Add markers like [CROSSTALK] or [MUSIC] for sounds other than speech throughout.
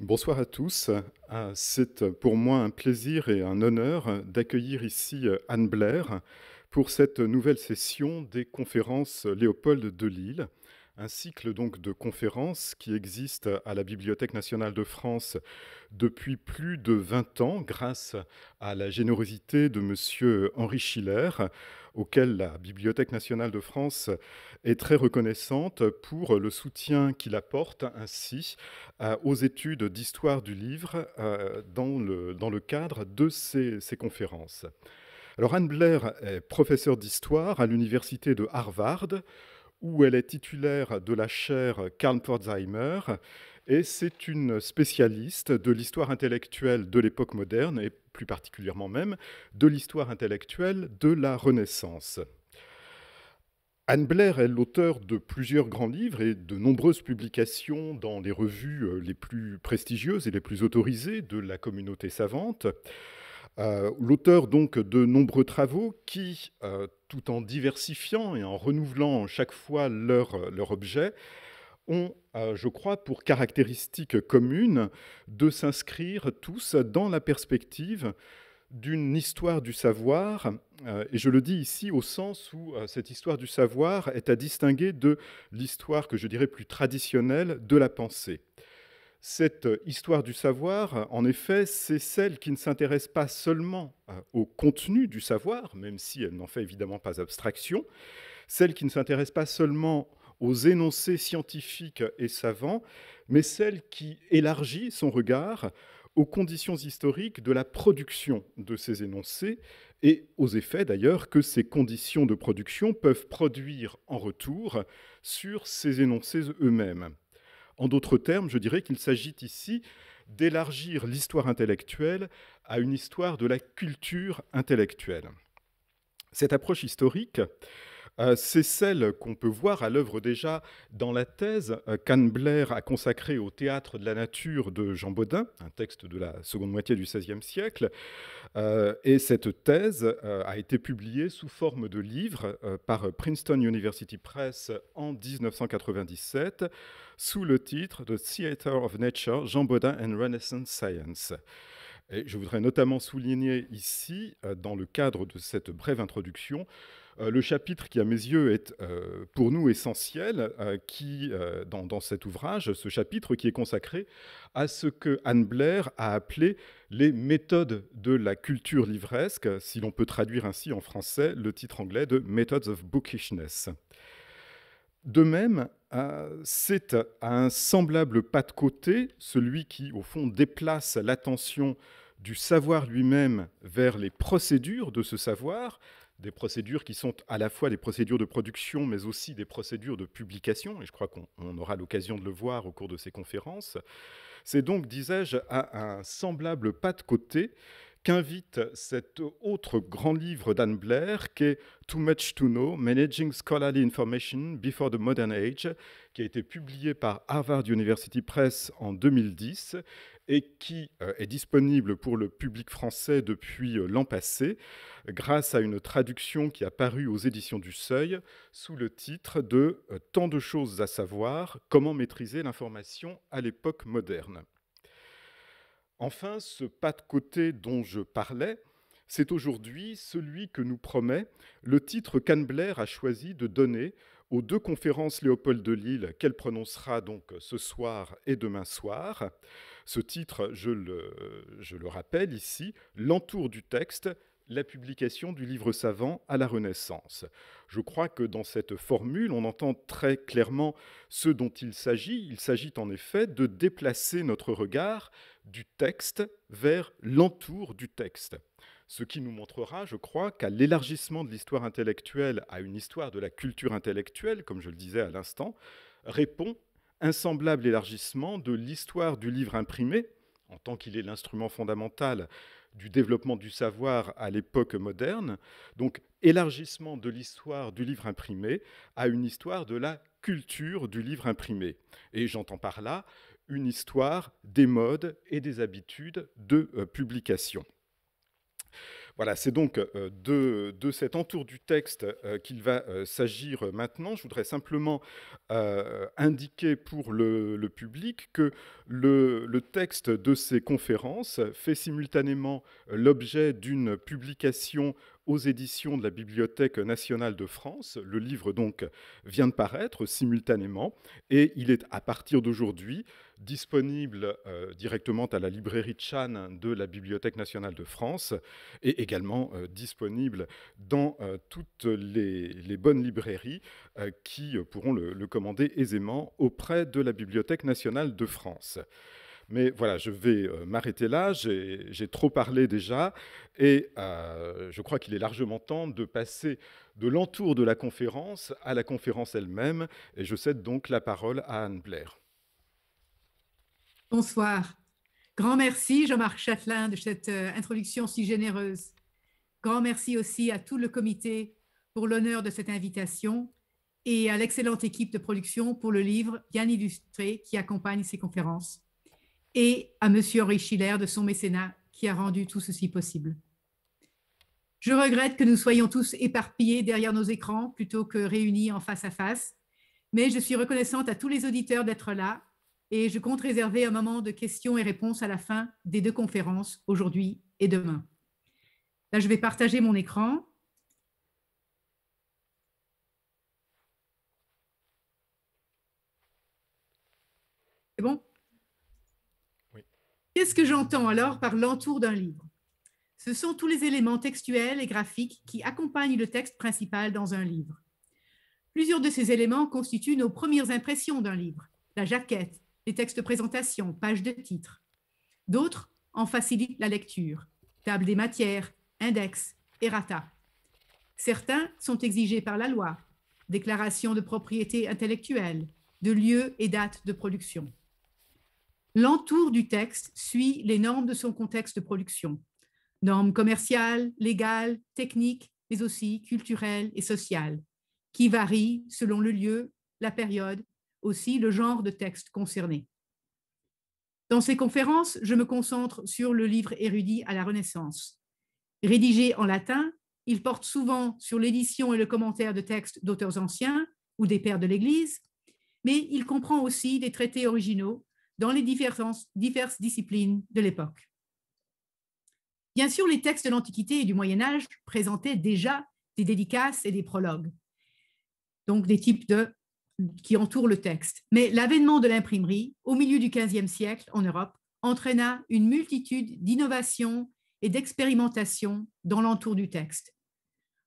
Bonsoir à tous. Ah, c'est pour moi un plaisir et un honneur d'accueillir ici euh, Anne Blair pour cette nouvelle session des conférences Léopold de Lille un cycle donc de conférences qui existe à la Bibliothèque nationale de France depuis plus de 20 ans grâce à la générosité de monsieur Henri Schiller auquel la Bibliothèque nationale de France est très reconnaissante pour le soutien qu'il apporte ainsi euh, aux études d'histoire du livre euh, dans le, cadre de ces, ces conférences. Alors Anne Blair est professeure d'histoire à l'université de Harvard où elle est titulaire de la chaire Karl Pforzheimer et c'est une spécialiste de l'histoire intellectuelle de l'époque moderne et plus particulièrement même de l'histoire intellectuelle de la Renaissance. Anne Blair est l'auteur de plusieurs grands livres et de nombreuses publications dans les revues euh, les plus prestigieuses et les plus autorisées de la communauté savante. Euh, l'auteur donc de nombreux travaux qui euh, tout en diversifiant et en renouvelant chaque fois leur, objet, ont, euh, je crois, pour caractéristique commune de s'inscrire tous dans la perspective d'une histoire du savoir, euh, et je le dis ici au sens où euh, cette histoire du savoir est à distinguer de l'histoire que je dirais plus traditionnelle de la pensée. Cette euh, histoire du savoir, en effet, c'est celle qui ne s'intéresse pas seulement euh, au contenu du savoir, même si elle n'en fait évidemment pas abstraction, celle qui ne s'intéresse pas seulement aux énoncés scientifiques et savants, mais celle qui élargit son regard aux conditions historiques de la production de ces énoncés et aux effets d'ailleurs que ces conditions de production peuvent produire en retour sur ces énoncés eux-mêmes. En d'autres termes, je dirais qu'il s'agit ici d'élargir l'histoire intellectuelle à une histoire de la culture intellectuelle. Cette approche historique, euh, c'est celle qu'on peut voir à l'œuvre déjà dans la thèse euh, qu'Anne Blair a consacrée au théâtre de la nature de Jean Baudin, un texte de la seconde moitié du XVIe siècle. Euh, et cette thèse a été publiée sous forme de livre par Princeton University Press en 1997 sous le titre de Theatre of Nature, Jean Baudin and Renaissance Science. Et je voudrais notamment souligner ici, euh, dans le cadre de cette brève introduction, euh, le chapitre qui, à mes yeux, est euh, pour nous essentiel, qui, dans, dans, cet ouvrage, ce chapitre qui est consacré à ce que Anne Blair a appelé les méthodes de la culture livresque, si l'on peut traduire ainsi en français le titre anglais de Methods of Bookishness. De même, c'est un semblable pas de côté, celui qui, au fond, déplace l'attention du savoir lui-même vers les procédures de ce savoir, des procédures qui sont à la fois des procédures de production, mais aussi des procédures de publication, et je crois qu'on aura l'occasion de le voir au cours de ces conférences. C'est donc, disais-je, à un semblable pas de côté qu'invite cet autre grand livre d'Anne Blair, qui est Too Much to Know, Managing Scholarly Information Before the Modern Age, qui a été publié par Harvard University Press en 2010 et qui euh, est disponible pour le public français depuis euh, l'an passé, grâce à une traduction qui a paru aux éditions du Seuil sous le titre de euh, Tant de choses à savoir, comment maîtriser l'information à l'époque moderne. Enfin, ce pas de côté dont je parlais, c'est aujourd'hui celui que nous promet le titre qu'Anne-Blair a choisi de donner aux deux conférences Léopold de Lille qu'elle prononcera donc ce soir et demain soir. Ce titre, je le, rappelle ici, l'entour du texte, la publication du livre savant à la Renaissance. Je crois que dans cette formule, on entend très clairement ce dont il s'agit. Il s'agit en effet de déplacer notre regard du texte vers l'entour du texte. Ce qui nous montrera, je crois, qu'à l'élargissement de l'histoire intellectuelle à une histoire de la culture intellectuelle, comme je le disais à l'instant, répond un semblable élargissement de l'histoire du livre imprimé, en tant qu'il est l'instrument fondamental du développement du savoir à l'époque moderne, donc élargissement de l'histoire du livre imprimé à une histoire de la culture du livre imprimé. Et j'entends par là une histoire des modes et des habitudes de euh, publication. Voilà, c'est donc euh, de, cet entour du texte euh, qu'il va s'agir maintenant. Je voudrais simplement indiquer pour le, public que le, le, texte de ces conférences fait simultanément l'objet d'une publication aux éditions de la Bibliothèque nationale de France. Le livre donc vient de paraître simultanément et il est à partir d'aujourd'hui disponible euh, directement à la librairie Chan de la Bibliothèque nationale de France et également euh, disponible dans euh, toutes les, bonnes librairies qui pourront le commander aisément auprès de la Bibliothèque nationale de France. Mais voilà, je vais euh, m'arrêter là, j'ai trop parlé déjà, et euh, je crois qu'il est largement temps de passer de l'entour de la conférence à la conférence elle-même, et je cède donc la parole à Anne Blair. Bonsoir. Grand merci, Jean-Marc Châtelain, de cette euh, introduction si généreuse. Grand merci aussi à tout le comité pour l'honneur de cette invitation et à l'excellente équipe de production pour le livre bien illustré qui accompagne ces conférences et à M. Henri Schiller de son mécénat qui a rendu tout ceci possible. Je regrette que nous soyons tous éparpillés derrière nos écrans plutôt que réunis en face à face, mais je suis reconnaissante à tous les auditeurs d'être là et je compte réserver un moment de questions et réponses à la fin des deux conférences aujourd'hui et demain. Là, je vais partager mon écran. C'est bon Qu'est-ce que j'entends alors par l'entour d'un livre Ce sont tous les éléments textuels et graphiques qui accompagnent le texte principal dans un livre. Plusieurs de ces éléments constituent nos premières impressions d'un livre, la jaquette, les textes de présentation, page de titre. D'autres en facilitent la lecture, table des matières, index, errata. Certains sont exigés par la loi, déclaration de propriété intellectuelle, de lieu et date de production. L'entour du texte suit les normes de son contexte de production, normes commerciales, légales, techniques, mais aussi culturelles et sociales, qui varient selon le lieu, la période, aussi le genre de texte concerné. Dans ces conférences, je me concentre sur le livre érudit à la Renaissance. Rédigé en latin, il porte souvent sur l'édition et le commentaire de textes d'auteurs anciens ou des pères de l'Église, mais il comprend aussi des traités originaux dans les diverses, disciplines de l'époque. Bien sûr, les textes de l'Antiquité et du Moyen Âge présentaient déjà des dédicaces et des prologues, donc des types de qui entourent le texte. Mais l'avènement de l'imprimerie au milieu du XVe siècle en Europe entraîna une multitude d'innovations et d'expérimentations dans l'entour du texte,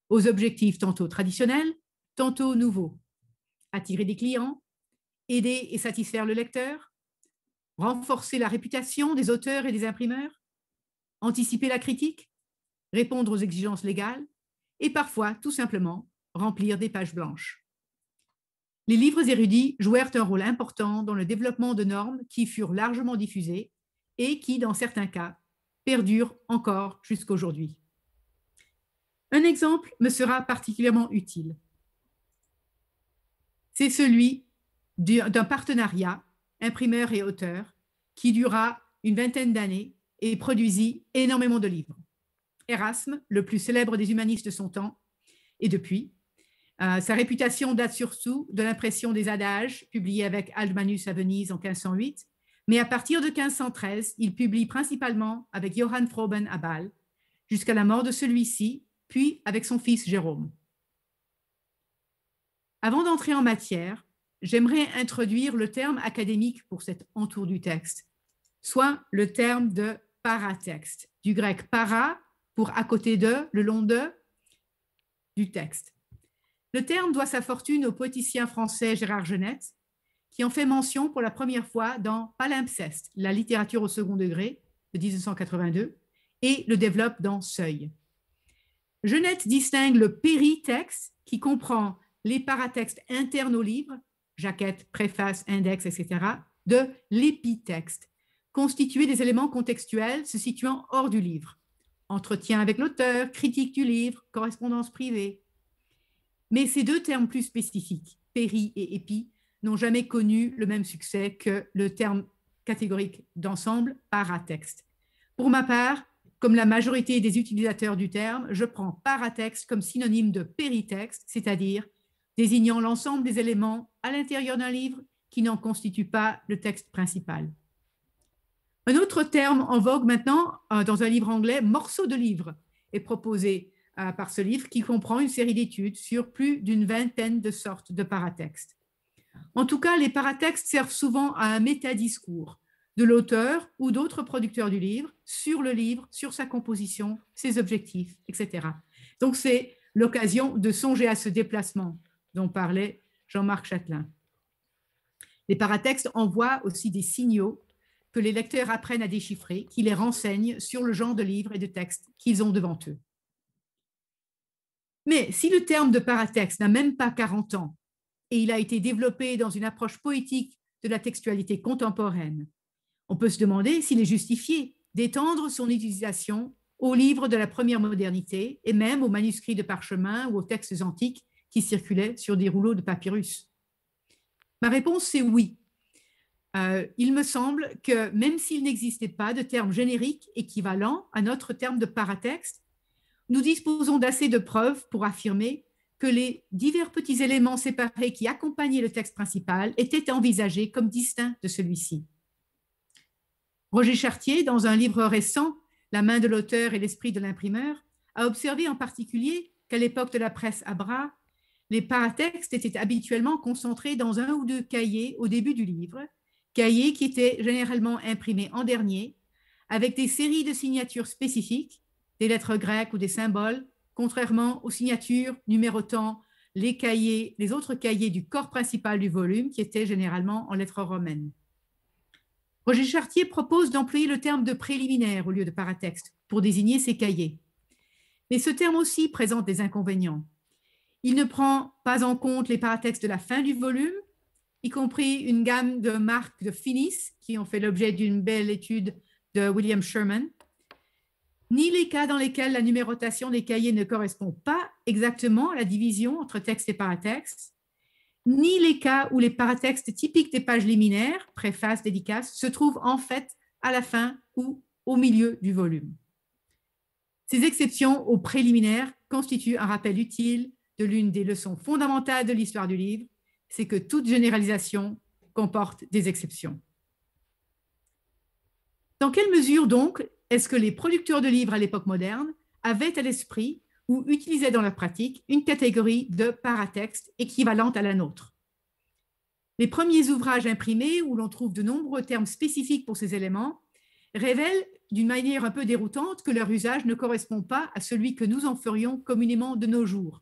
aux objectifs tantôt traditionnels, tantôt nouveaux, attirer des clients, aider et satisfaire le lecteur, renforcer la réputation des auteurs et des imprimeurs, anticiper la critique, répondre aux exigences légales et parfois, tout simplement, remplir des pages blanches. Les livres érudits jouèrent un rôle important dans le développement de normes qui furent largement diffusées et qui, dans certains cas, perdurent encore jusqu'aujourd'hui. Un exemple me sera particulièrement utile. C'est celui d'un partenariat imprimeur et auteur, qui dura une vingtaine d'années et produisit énormément de livres. Erasme, le plus célèbre des humanistes de son temps, et depuis, euh, sa réputation date surtout de l'impression des adages, publiés avec Aldmanus à Venise en 1508, mais à partir de 1513, il publie principalement avec Johann Froben à Bâle, jusqu'à la mort de celui-ci, puis avec son fils Jérôme. Avant d'entrer en matière, j'aimerais introduire le terme académique pour cet entour du texte, soit le terme de paratexte, du grec para pour à côté de, le long de, du texte. Le terme doit sa fortune au poéticien français Gérard Genette, qui en fait mention pour la première fois dans Palimpseste, la littérature au second degré de 1982, et le développe dans Seuil. Genette distingue le péritexte, qui comprend les paratextes internes au livre, jaquette, préface, index, etc., de l'épitexte, constitué des éléments contextuels se situant hors du livre. Entretien avec l'auteur, critique du livre, correspondance privée. Mais ces deux termes plus spécifiques, péri et épi, n'ont jamais connu le même succès que le terme catégorique d'ensemble, paratexte. Pour ma part, comme la majorité des utilisateurs du terme, je prends paratexte comme synonyme de péritexte, c'est-à-dire désignant l'ensemble des éléments à l'intérieur d'un livre qui n'en constitue pas le texte principal. Un autre terme en vogue maintenant euh, dans un livre anglais, morceau de livre, est proposé euh, par ce livre qui comprend une série d'études sur plus d'une vingtaine de sortes de paratextes. En tout cas, les paratextes servent souvent à un métadiscours de l'auteur ou d'autres producteurs du livre sur le livre, sur sa composition, ses objectifs, etc. Donc c'est l'occasion de songer à ce déplacement dont parlait Jean-Marc Châtelain. Les paratextes envoient aussi des signaux que les lecteurs apprennent à déchiffrer, qui les renseignent sur le genre de livres et de textes qu'ils ont devant eux. Mais si le terme de paratexte n'a même pas 40 ans et il a été développé dans une approche poétique de la textualité contemporaine, on peut se demander s'il est justifié d'étendre son utilisation aux livres de la première modernité et même aux manuscrits de parchemin ou aux textes antiques qui circulaient sur des rouleaux de papyrus Ma réponse est oui. Euh, il me semble que même s'il n'existait pas de terme générique équivalent à notre terme de paratexte, nous disposons d'assez de preuves pour affirmer que les divers petits éléments séparés qui accompagnaient le texte principal étaient envisagés comme distincts de celui-ci. Roger Chartier, dans un livre récent, La main de l'auteur et l'esprit de l'imprimeur, a observé en particulier qu'à l'époque de la presse à bras, les paratextes étaient habituellement concentrés dans un ou deux cahiers au début du livre, cahiers qui étaient généralement imprimés en dernier, avec des séries de signatures spécifiques, des lettres grecques ou des symboles, contrairement aux signatures numérotant les cahiers, les autres cahiers du corps principal du volume qui étaient généralement en lettres romaines. Roger Chartier propose d'employer le terme de préliminaire au lieu de paratexte pour désigner ces cahiers. Mais ce terme aussi présente des inconvénients. Il ne prend pas en compte les paratextes de la fin du volume, y compris une gamme de marques de finis qui ont fait l'objet d'une belle étude de William Sherman, ni les cas dans lesquels la numérotation des cahiers ne correspond pas exactement à la division entre texte et paratexte, ni les cas où les paratextes typiques des pages liminaires, préface, dédicace, se trouvent en fait à la fin ou au milieu du volume. Ces exceptions aux préliminaires constituent un rappel utile de l'une des leçons fondamentales de l'histoire du livre, c'est que toute généralisation comporte des exceptions. Dans quelle mesure donc est-ce que les producteurs de livres à l'époque moderne avaient à l'esprit ou utilisaient dans leur pratique une catégorie de paratexte équivalente à la nôtre Les premiers ouvrages imprimés, où l'on trouve de nombreux termes spécifiques pour ces éléments, révèlent d'une manière un peu déroutante que leur usage ne correspond pas à celui que nous en ferions communément de nos jours.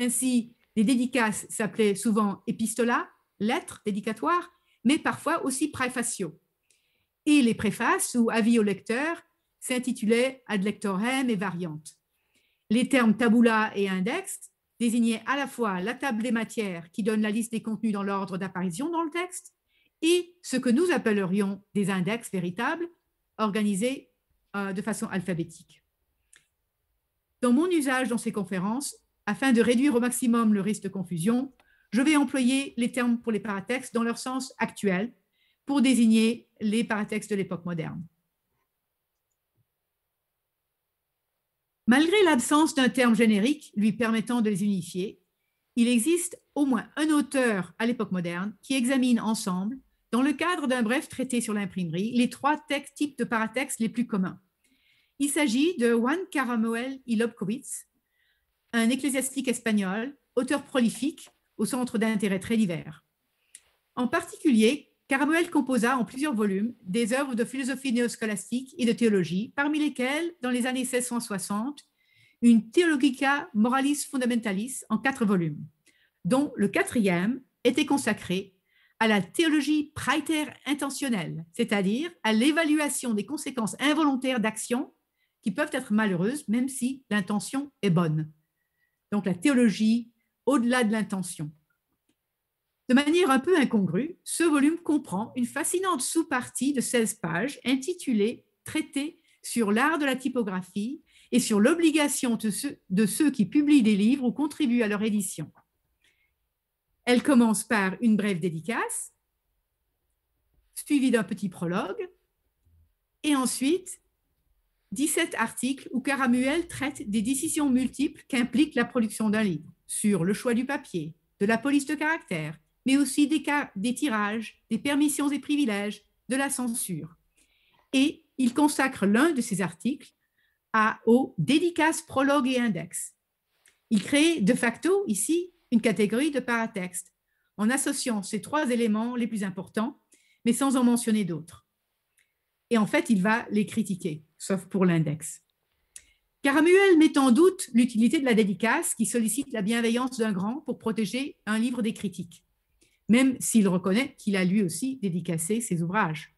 Ainsi, les dédicaces s'appelaient souvent épistolas, lettres dédicatoires, mais parfois aussi prefacio. Et les préfaces ou avis au lecteur s'intitulaient ad lectorem et variantes. Les termes tabula et index désignaient à la fois la table des matières qui donne la liste des contenus dans l'ordre d'apparition dans le texte et ce que nous appellerions des index véritables organisés euh, de façon alphabétique. Dans mon usage dans ces conférences, afin de réduire au maximum le risque de confusion, je vais employer les termes pour les paratextes dans leur sens actuel pour désigner les paratextes de l'époque moderne. Malgré l'absence d'un terme générique lui permettant de les unifier, il existe au moins un auteur à l'époque moderne qui examine ensemble, dans le cadre d'un bref traité sur l'imprimerie, les trois types de paratextes les plus communs. Il s'agit de Juan Karamoel Ilopkowitz un ecclésiastique espagnol, auteur prolifique, au centre d'intérêts très divers. En particulier, Caramuel composa en plusieurs volumes des œuvres de philosophie néoscolastique et de théologie, parmi lesquelles, dans les années 1660, une Theologica Moralis Fundamentalis en quatre volumes, dont le quatrième était consacré à la théologie praeter intentionnelle, c'est-à-dire à l'évaluation des conséquences involontaires d'actions qui peuvent être malheureuses même si l'intention est bonne donc la théologie au-delà de l'intention. De manière un peu incongrue, ce volume comprend une fascinante sous-partie de 16 pages intitulée Traité sur l'art de la typographie et sur l'obligation de, de ceux qui publient des livres ou contribuent à leur édition. Elle commence par une brève dédicace, suivie d'un petit prologue, et ensuite 17 articles où Caramuel traite des décisions multiples qu'implique la production d'un livre, sur le choix du papier, de la police de caractère, mais aussi des, tirages, des permissions et privilèges, de la censure. Et il consacre l'un de ses articles à, aux dédicaces, prologues et index. Il crée de facto ici une catégorie de paratexte en associant ces trois éléments les plus importants, mais sans en mentionner d'autres. Et en fait, il va les critiquer sauf pour l'index. Amuel met en doute l'utilité de la dédicace qui sollicite la bienveillance d'un grand pour protéger un livre des critiques, même s'il reconnaît qu'il a lui aussi dédicacé ses ouvrages.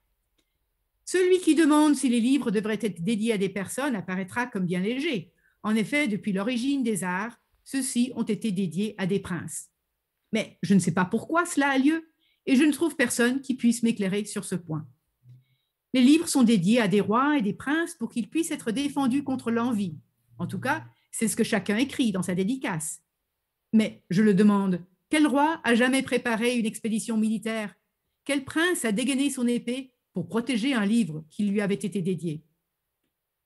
Celui qui demande si les livres devraient être dédiés à des personnes apparaîtra comme bien léger. En effet, depuis l'origine des arts, ceux-ci ont été dédiés à des princes. Mais je ne sais pas pourquoi cela a lieu et je ne trouve personne qui puisse m'éclairer sur ce point. Les livres sont dédiés à des rois et des princes pour qu'ils puissent être défendus contre l'envie. En tout cas, c'est ce que chacun écrit dans sa dédicace. Mais, je le demande, quel roi a jamais préparé une expédition militaire Quel prince a dégainé son épée pour protéger un livre qui lui avait été dédié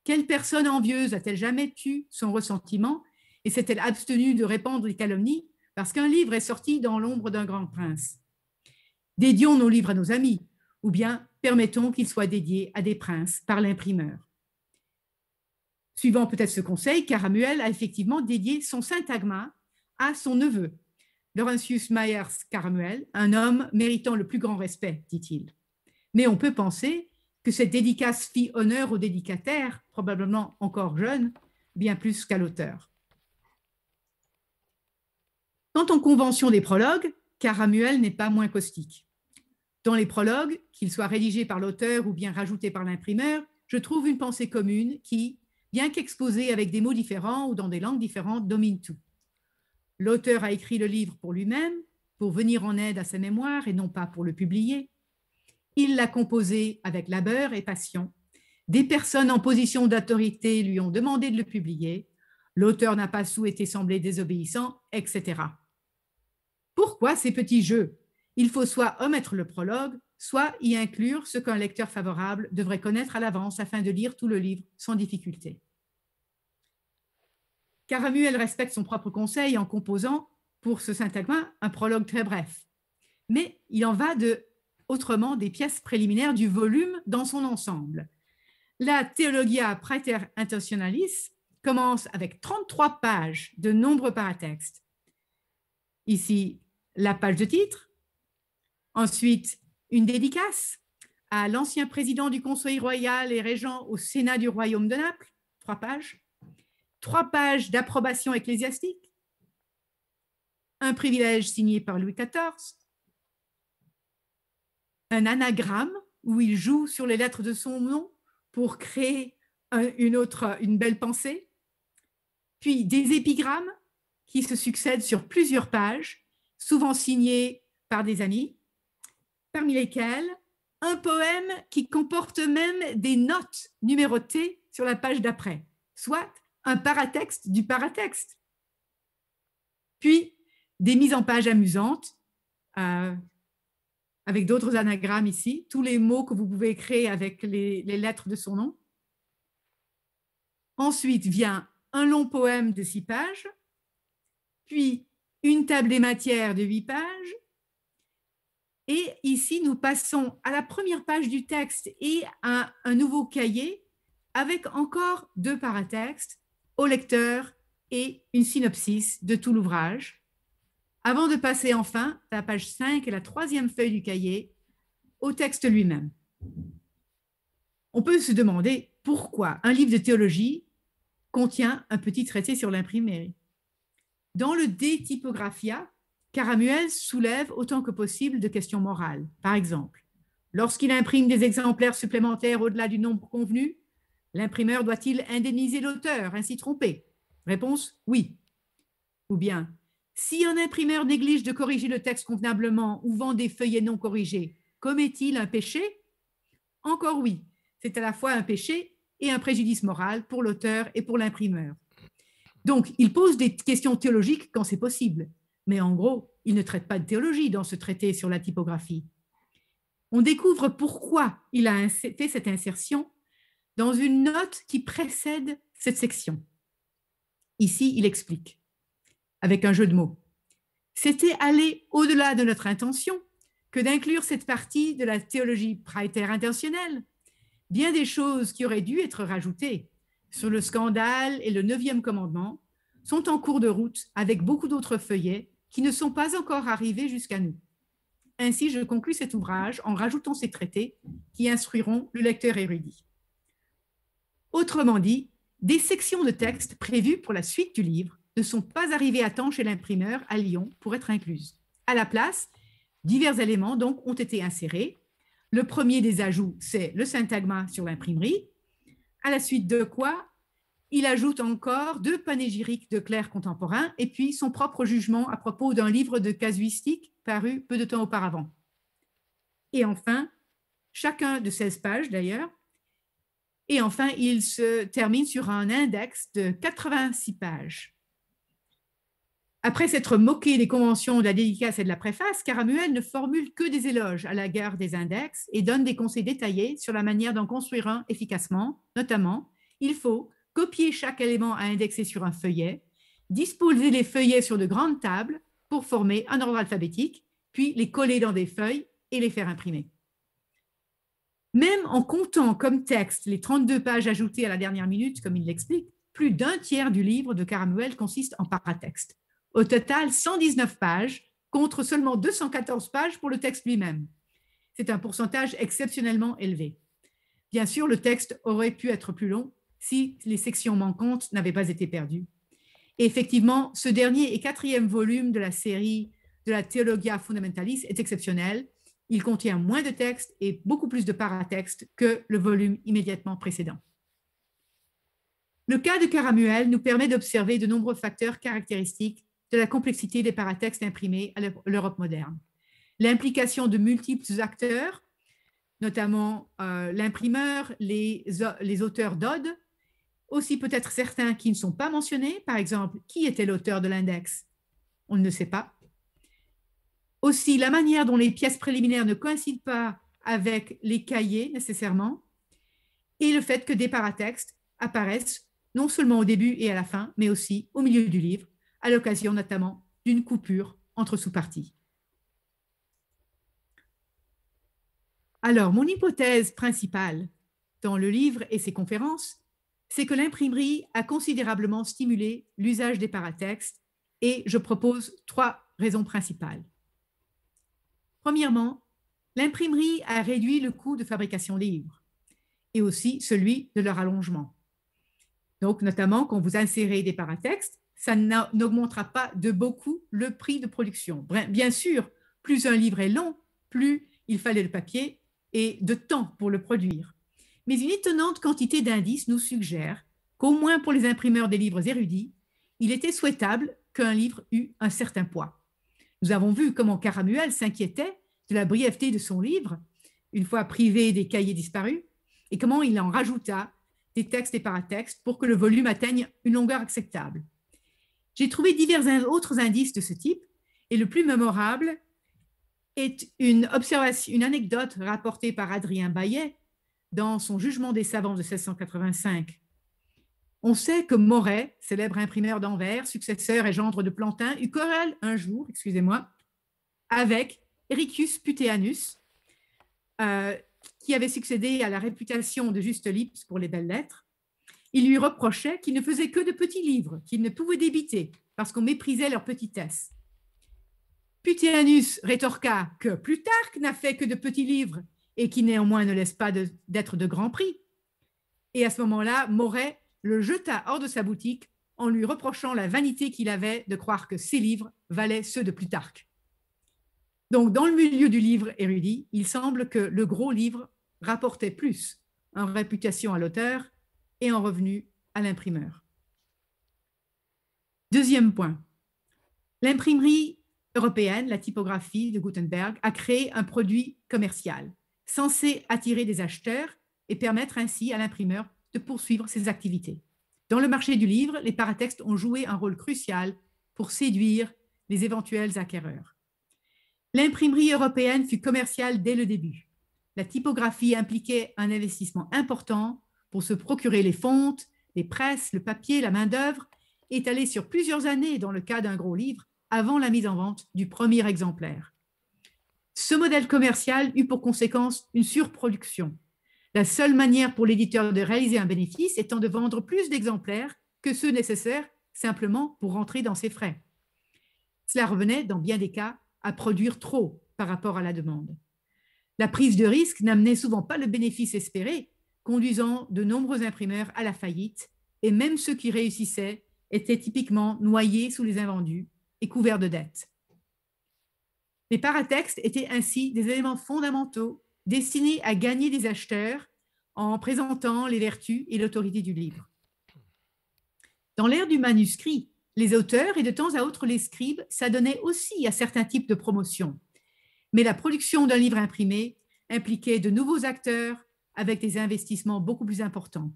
Quelle personne envieuse a-t-elle jamais tu son ressentiment et s'est-elle abstenue de répandre les calomnies parce qu'un livre est sorti dans l'ombre d'un grand prince Dédions nos livres à nos amis, ou bien permettons qu'il soit dédié à des princes par l'imprimeur. Suivant peut-être ce conseil, Caramuel a effectivement dédié son syntagma à son neveu, Laurentius Myers Caramuel, un homme méritant le plus grand respect, dit-il. Mais on peut penser que cette dédicace fit honneur au dédicataire, probablement encore jeune, bien plus qu'à l'auteur. Quant aux conventions des prologues, Caramuel n'est pas moins caustique. Dans les prologues, qu'ils soient rédigés par l'auteur ou bien rajoutés par l'imprimeur, je trouve une pensée commune qui, bien qu'exposée avec des mots différents ou dans des langues différentes, domine tout. L'auteur a écrit le livre pour lui-même, pour venir en aide à sa mémoire et non pas pour le publier. Il l'a composé avec labeur et passion. Des personnes en position d'autorité lui ont demandé de le publier. L'auteur n'a pas souhaité sembler désobéissant, etc. Pourquoi ces petits jeux il faut soit omettre le prologue, soit y inclure ce qu'un lecteur favorable devrait connaître à l'avance afin de lire tout le livre sans difficulté. Caramuel respecte son propre conseil en composant, pour ce syntagma, un prologue très bref. Mais il en va de, autrement des pièces préliminaires du volume dans son ensemble. La Theologia Praeter Intentionalis commence avec 33 pages de nombreux paratextes. Ici, la page de titre, Ensuite, une dédicace à l'ancien président du Conseil royal et régent au Sénat du Royaume de Naples, trois pages. Trois pages d'approbation ecclésiastique. Un privilège signé par Louis XIV. Un anagramme où il joue sur les lettres de son nom pour créer une autre, une belle pensée. Puis des épigrammes qui se succèdent sur plusieurs pages, souvent signées par des amis parmi lesquels un poème qui comporte même des notes numérotées sur la page d'après, soit un paratexte du paratexte. Puis des mises en page amusantes, euh, avec d'autres anagrammes ici, tous les mots que vous pouvez créer avec les lettres de son nom. Ensuite vient un long poème de six pages, puis une table des matières de huit pages, et ici, nous passons à la première page du texte et à un nouveau cahier avec encore deux paratextes au lecteur et une synopsis de tout l'ouvrage, avant de passer enfin à la page 5 et la troisième feuille du cahier, au texte lui-même. On peut se demander pourquoi un livre de théologie contient un petit traité sur l'imprimerie. Dans le De Typographia, Caramuel soulève autant que possible de questions morales. Par exemple, lorsqu'il imprime des exemplaires supplémentaires au-delà du nombre convenu, l'imprimeur doit-il indemniser l'auteur ainsi trompé Réponse oui. Ou bien, si un imprimeur néglige de corriger le texte convenablement ou vend des feuillets non corrigés, commet-il un péché Encore oui. C'est à la fois un péché et un préjudice moral pour l'auteur et pour l'imprimeur. Donc, il pose des questions théologiques quand c'est possible, mais en gros, il ne traite pas de théologie dans ce traité sur la typographie. On découvre pourquoi il a fait cette insertion dans une note qui précède cette section. Ici, il explique, avec un jeu de mots. C'était aller au-delà de notre intention que d'inclure cette partie de la théologie praétère intentionnelle. Bien des choses qui auraient dû être rajoutées sur le scandale et le neuvième commandement sont en cours de route avec beaucoup d'autres feuillets qui ne sont pas encore arrivés jusqu'à nous. Ainsi, je conclus cet ouvrage en rajoutant ces traités qui instruiront le lecteur érudit. Autrement dit, des sections de texte prévues pour la suite du livre ne sont pas arrivées à temps chez l'imprimeur à Lyon pour être incluses. À la place, divers éléments donc ont été insérés. Le premier des ajouts, c'est le syntagma sur l'imprimerie, à la suite de quoi il ajoute encore deux panégyriques de clercs contemporains et puis son propre jugement à propos d'un livre de casuistique paru peu de temps auparavant. Et enfin, chacun de 16 pages d'ailleurs, et enfin, il se termine sur un index de 86 pages. Après s'être moqué des conventions de la dédicace et de la préface, Caramuel ne formule que des éloges à la gare des index et donne des conseils détaillés sur la manière d'en construire un efficacement. Notamment, il faut copier chaque élément à indexer sur un feuillet, disposer les feuillets sur de grandes tables pour former un ordre alphabétique, puis les coller dans des feuilles et les faire imprimer. Même en comptant comme texte les 32 pages ajoutées à la dernière minute, comme il l'explique, plus d'un tiers du livre de Caramuel consiste en paratexte. Au total, 119 pages contre seulement 214 pages pour le texte lui-même. C'est un pourcentage exceptionnellement élevé. Bien sûr, le texte aurait pu être plus long si les sections manquantes n'avaient pas été perdues. effectivement, ce dernier et quatrième volume de la série de la Theologia Fundamentalis est exceptionnel. Il contient moins de textes et beaucoup plus de paratextes que le volume immédiatement précédent. Le cas de Caramuel nous permet d'observer de nombreux facteurs caractéristiques de la complexité des paratextes imprimés à l'Europe moderne. L'implication de multiples acteurs, notamment euh, l'imprimeur, les, les auteurs d'odes, aussi peut-être certains qui ne sont pas mentionnés, par exemple, qui était l'auteur de l'index On ne le sait pas. Aussi, la manière dont les pièces préliminaires ne coïncident pas avec les cahiers nécessairement, et le fait que des paratextes apparaissent non seulement au début et à la fin, mais aussi au milieu du livre, à l'occasion notamment d'une coupure entre sous-parties. Alors, mon hypothèse principale dans le livre et ses conférences, c'est que l'imprimerie a considérablement stimulé l'usage des paratextes et je propose trois raisons principales. Premièrement, l'imprimerie a réduit le coût de fabrication des livres et aussi celui de leur allongement. Donc, notamment, quand vous insérez des paratextes, ça n'augmentera pas de beaucoup le prix de production. Bien sûr, plus un livre est long, plus il fallait de papier et de temps pour le produire mais une étonnante quantité d'indices nous suggère qu'au moins pour les imprimeurs des livres érudits, il était souhaitable qu'un livre eût un certain poids. Nous avons vu comment Caramuel s'inquiétait de la brièveté de son livre, une fois privé des cahiers disparus, et comment il en rajouta des textes et paratextes pour que le volume atteigne une longueur acceptable. J'ai trouvé divers autres indices de ce type, et le plus mémorable est une, observation, une anecdote rapportée par Adrien Bayet dans son jugement des savants de 1685. On sait que Moret, célèbre imprimeur d'Anvers, successeur et gendre de Plantin, eut querelle un jour, excusez-moi, avec Ericus Puteanus, euh, qui avait succédé à la réputation de Juste Lips pour les belles lettres. Il lui reprochait qu'il ne faisait que de petits livres, qu'il ne pouvait débiter, parce qu'on méprisait leur petitesse. Puteanus rétorqua que Plutarque n'a fait que de petits livres, et qui néanmoins ne laisse pas d'être de, grand prix. Et à ce moment-là, Moret le jeta hors de sa boutique en lui reprochant la vanité qu'il avait de croire que ses livres valaient ceux de Plutarque. Donc, dans le milieu du livre érudit, il semble que le gros livre rapportait plus en réputation à l'auteur et en revenu à l'imprimeur. Deuxième point, l'imprimerie européenne, la typographie de Gutenberg, a créé un produit commercial censé attirer des acheteurs et permettre ainsi à l'imprimeur de poursuivre ses activités. Dans le marché du livre, les paratextes ont joué un rôle crucial pour séduire les éventuels acquéreurs. L'imprimerie européenne fut commerciale dès le début. La typographie impliquait un investissement important pour se procurer les fontes, les presses, le papier, la main-d'œuvre, étalées sur plusieurs années dans le cas d'un gros livre, avant la mise en vente du premier exemplaire. Ce modèle commercial eut pour conséquence une surproduction. La seule manière pour l'éditeur de réaliser un bénéfice étant de vendre plus d'exemplaires que ceux nécessaires simplement pour rentrer dans ses frais. Cela revenait, dans bien des cas, à produire trop par rapport à la demande. La prise de risque n'amenait souvent pas le bénéfice espéré, conduisant de nombreux imprimeurs à la faillite, et même ceux qui réussissaient étaient typiquement noyés sous les invendus et couverts de dettes. Les paratextes étaient ainsi des éléments fondamentaux destinés à gagner des acheteurs en présentant les vertus et l'autorité du livre. Dans l'ère du manuscrit, les auteurs et de temps à autre les scribes s'adonnaient aussi à certains types de promotion. Mais la production d'un livre imprimé impliquait de nouveaux acteurs avec des investissements beaucoup plus importants,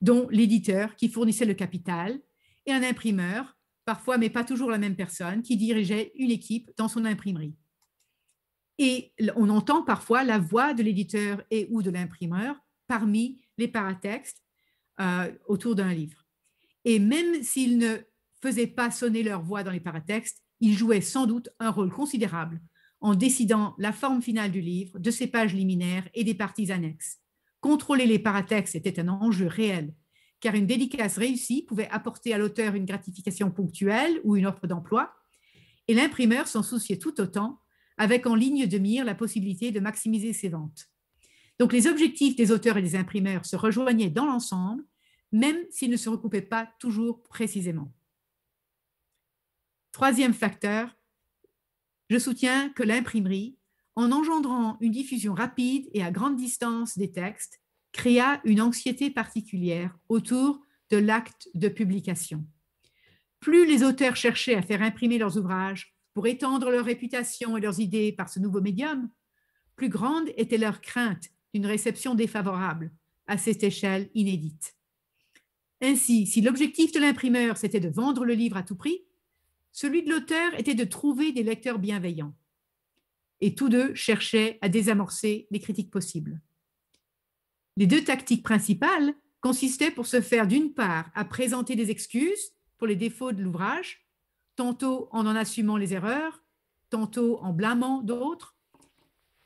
dont l'éditeur qui fournissait le capital et un imprimeur parfois, mais pas toujours la même personne, qui dirigeait une équipe dans son imprimerie. Et on entend parfois la voix de l'éditeur et ou de l'imprimeur parmi les paratextes euh, autour d'un livre. Et même s'ils ne faisaient pas sonner leur voix dans les paratextes, ils jouaient sans doute un rôle considérable en décidant la forme finale du livre, de ses pages liminaires et des parties annexes. Contrôler les paratextes était un enjeu réel car une dédicace réussie pouvait apporter à l'auteur une gratification ponctuelle ou une offre d'emploi, et l'imprimeur s'en souciait tout autant, avec en ligne de mire la possibilité de maximiser ses ventes. Donc les objectifs des auteurs et des imprimeurs se rejoignaient dans l'ensemble, même s'ils ne se recoupaient pas toujours précisément. Troisième facteur, je soutiens que l'imprimerie, en engendrant une diffusion rapide et à grande distance des textes, créa une anxiété particulière autour de l'acte de publication. Plus les auteurs cherchaient à faire imprimer leurs ouvrages pour étendre leur réputation et leurs idées par ce nouveau médium, plus grande était leur crainte d'une réception défavorable à cette échelle inédite. Ainsi, si l'objectif de l'imprimeur, c'était de vendre le livre à tout prix, celui de l'auteur était de trouver des lecteurs bienveillants. Et tous deux cherchaient à désamorcer les critiques possibles. Les deux tactiques principales consistaient pour se faire, d'une part, à présenter des excuses pour les défauts de l'ouvrage, tantôt en en assumant les erreurs, tantôt en blâmant d'autres,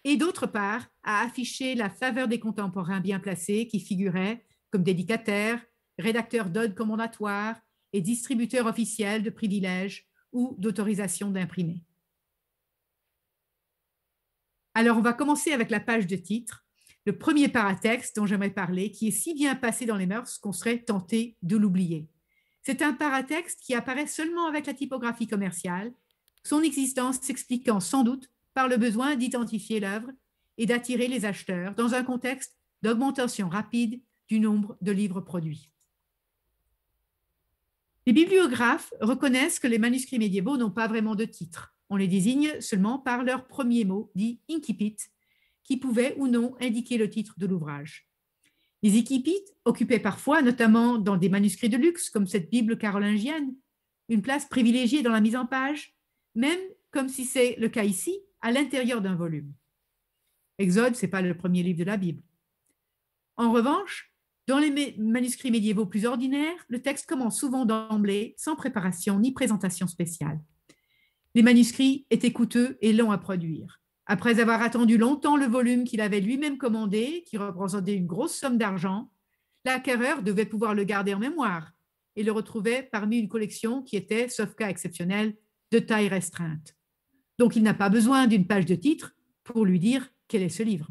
et d'autre part, à afficher la faveur des contemporains bien placés qui figuraient comme dédicataires, rédacteurs d'odes commandatoires et distributeurs officiels de privilèges ou d'autorisation d'imprimer. Alors, on va commencer avec la page de titre le premier paratexte dont j'aimerais parler, qui est si bien passé dans les mœurs qu'on serait tenté de l'oublier. C'est un paratexte qui apparaît seulement avec la typographie commerciale, son existence s'expliquant sans doute par le besoin d'identifier l'œuvre et d'attirer les acheteurs dans un contexte d'augmentation rapide du nombre de livres produits. Les bibliographes reconnaissent que les manuscrits médiévaux n'ont pas vraiment de titre. On les désigne seulement par leur premier mot, dit incipit, qui pouvaient ou non indiquer le titre de l'ouvrage. Les équipites occupaient parfois, notamment dans des manuscrits de luxe comme cette Bible carolingienne, une place privilégiée dans la mise en page, même comme si c'est le cas ici, à l'intérieur d'un volume. Exode, ce n'est pas le premier livre de la Bible. En revanche, dans les manuscrits médiévaux plus ordinaires, le texte commence souvent d'emblée, sans préparation ni présentation spéciale. Les manuscrits étaient coûteux et longs à produire. Après avoir attendu longtemps le volume qu'il avait lui-même commandé, qui représentait une grosse somme d'argent, l'acquéreur devait pouvoir le garder en mémoire et le retrouver parmi une collection qui était, sauf cas exceptionnel, de taille restreinte. Donc il n'a pas besoin d'une page de titre pour lui dire quel est ce livre.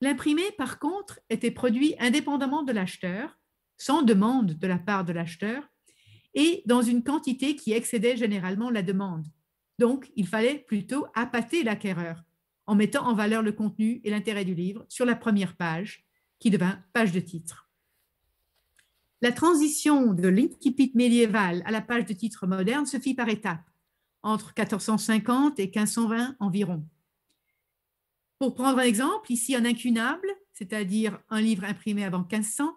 L'imprimé, par contre, était produit indépendamment de l'acheteur, sans demande de la part de l'acheteur, et dans une quantité qui excédait généralement la demande, donc, il fallait plutôt appâter l'acquéreur en mettant en valeur le contenu et l'intérêt du livre sur la première page, qui devint page de titre. La transition de l'incipit médiéval à la page de titre moderne se fit par étapes, entre 1450 et 1520 environ. Pour prendre un exemple, ici un incunable, c'est-à-dire un livre imprimé avant 1500,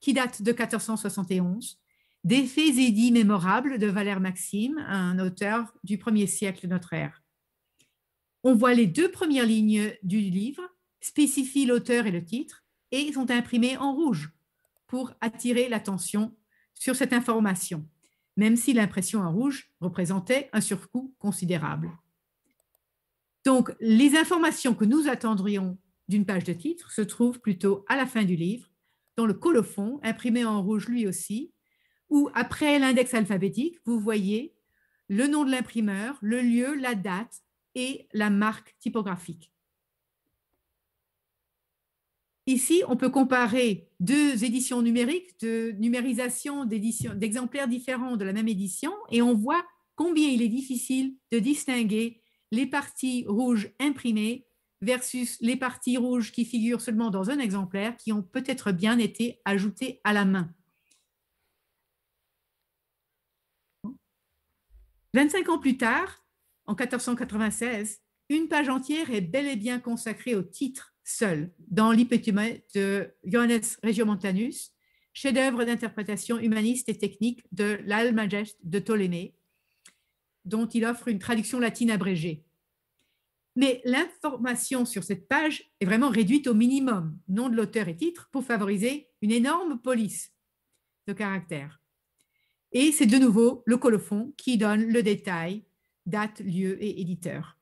qui date de 1471, « Des faits édits mémorables de Valère Maxime, un auteur du premier siècle de notre ère. On voit les deux premières lignes du livre, spécifient l'auteur et le titre, et sont imprimées en rouge pour attirer l'attention sur cette information, même si l'impression en rouge représentait un surcoût considérable. Donc, les informations que nous attendrions d'une page de titre se trouvent plutôt à la fin du livre, dans le colophon, imprimé en rouge lui aussi, où après l'index alphabétique, vous voyez le nom de l'imprimeur, le lieu, la date et la marque typographique. Ici, on peut comparer deux éditions numériques, de numérisation d'exemplaires différents de la même édition, et on voit combien il est difficile de distinguer les parties rouges imprimées versus les parties rouges qui figurent seulement dans un exemplaire, qui ont peut-être bien été ajoutées à la main. 25 ans plus tard, en 1496, une page entière est bel et bien consacrée au titre seul dans l'Ipetume de Johannes Regiomontanus, chef-d'œuvre d'interprétation humaniste et technique de l'Almagest de Ptolémée, dont il offre une traduction latine abrégée. Mais l'information sur cette page est vraiment réduite au minimum, nom de l'auteur et titre, pour favoriser une énorme police de caractères. Et c'est de nouveau le colophon qui donne le détail, date, lieu et éditeur.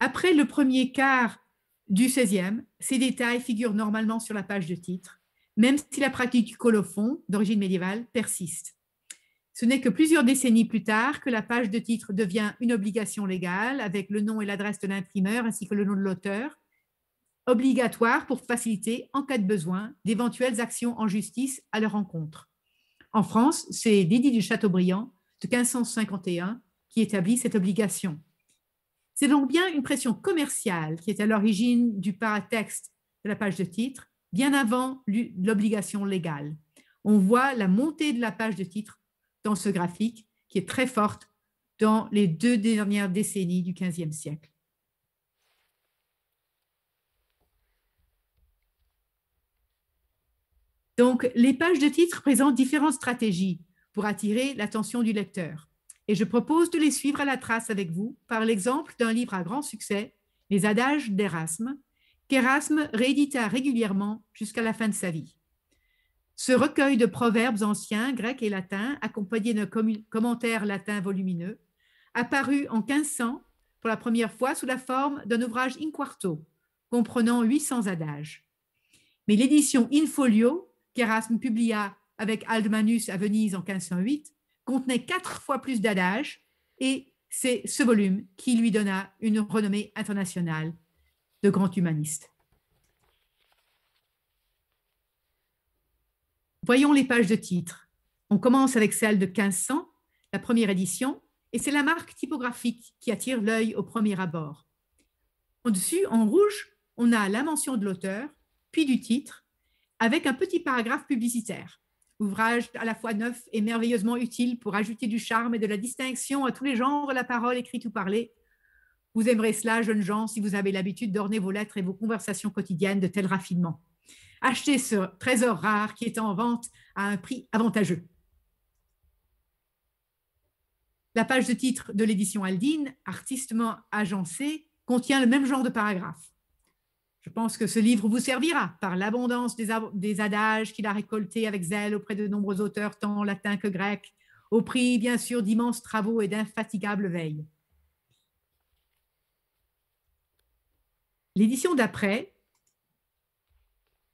Après le premier quart du 16e, ces détails figurent normalement sur la page de titre, même si la pratique du colophon d'origine médiévale persiste. Ce n'est que plusieurs décennies plus tard que la page de titre devient une obligation légale avec le nom et l'adresse de l'imprimeur ainsi que le nom de l'auteur, obligatoire pour faciliter, en cas de besoin, d'éventuelles actions en justice à leur encontre. En France, c'est l'édit du Chateaubriand de 1551 qui établit cette obligation. C'est donc bien une pression commerciale qui est à l'origine du paratexte de la page de titre, bien avant l'obligation légale. On voit la montée de la page de titre dans ce graphique qui est très forte dans les deux dernières décennies du XVe siècle. Donc, les pages de titre présentent différentes stratégies pour attirer l'attention du lecteur. Et je propose de les suivre à la trace avec vous par l'exemple d'un livre à grand succès, Les Adages d'Erasme, qu'Erasme réédita régulièrement jusqu'à la fin de sa vie. Ce recueil de proverbes anciens, grecs et latins, accompagné d'un commentaire latin volumineux, apparu en 1500 pour la première fois sous la forme d'un ouvrage in quarto, comprenant 800 adages. Mais l'édition in folio qu'Erasme publia avec Aldmanus à Venise en 1508, contenait quatre fois plus d'adages et c'est ce volume qui lui donna une renommée internationale de grand humaniste. Voyons les pages de titre. On commence avec celle de 1500, la première édition, et c'est la marque typographique qui attire l'œil au premier abord. En dessus, en rouge, on a la mention de l'auteur, puis du titre, avec un petit paragraphe publicitaire. Ouvrage à la fois neuf et merveilleusement utile pour ajouter du charme et de la distinction à tous les genres, la parole écrite ou parlée. Vous aimerez cela, jeunes gens, si vous avez l'habitude d'orner vos lettres et vos conversations quotidiennes de tels raffinements. Achetez ce trésor rare qui est en vente à un prix avantageux. La page de titre de l'édition Aldine, artistement agencée, contient le même genre de paragraphe. Je pense que ce livre vous servira par l'abondance des, adages qu'il a récoltés avec zèle auprès de nombreux auteurs, tant latins que grecs, au prix bien sûr d'immenses travaux et d'infatigables veilles. L'édition d'après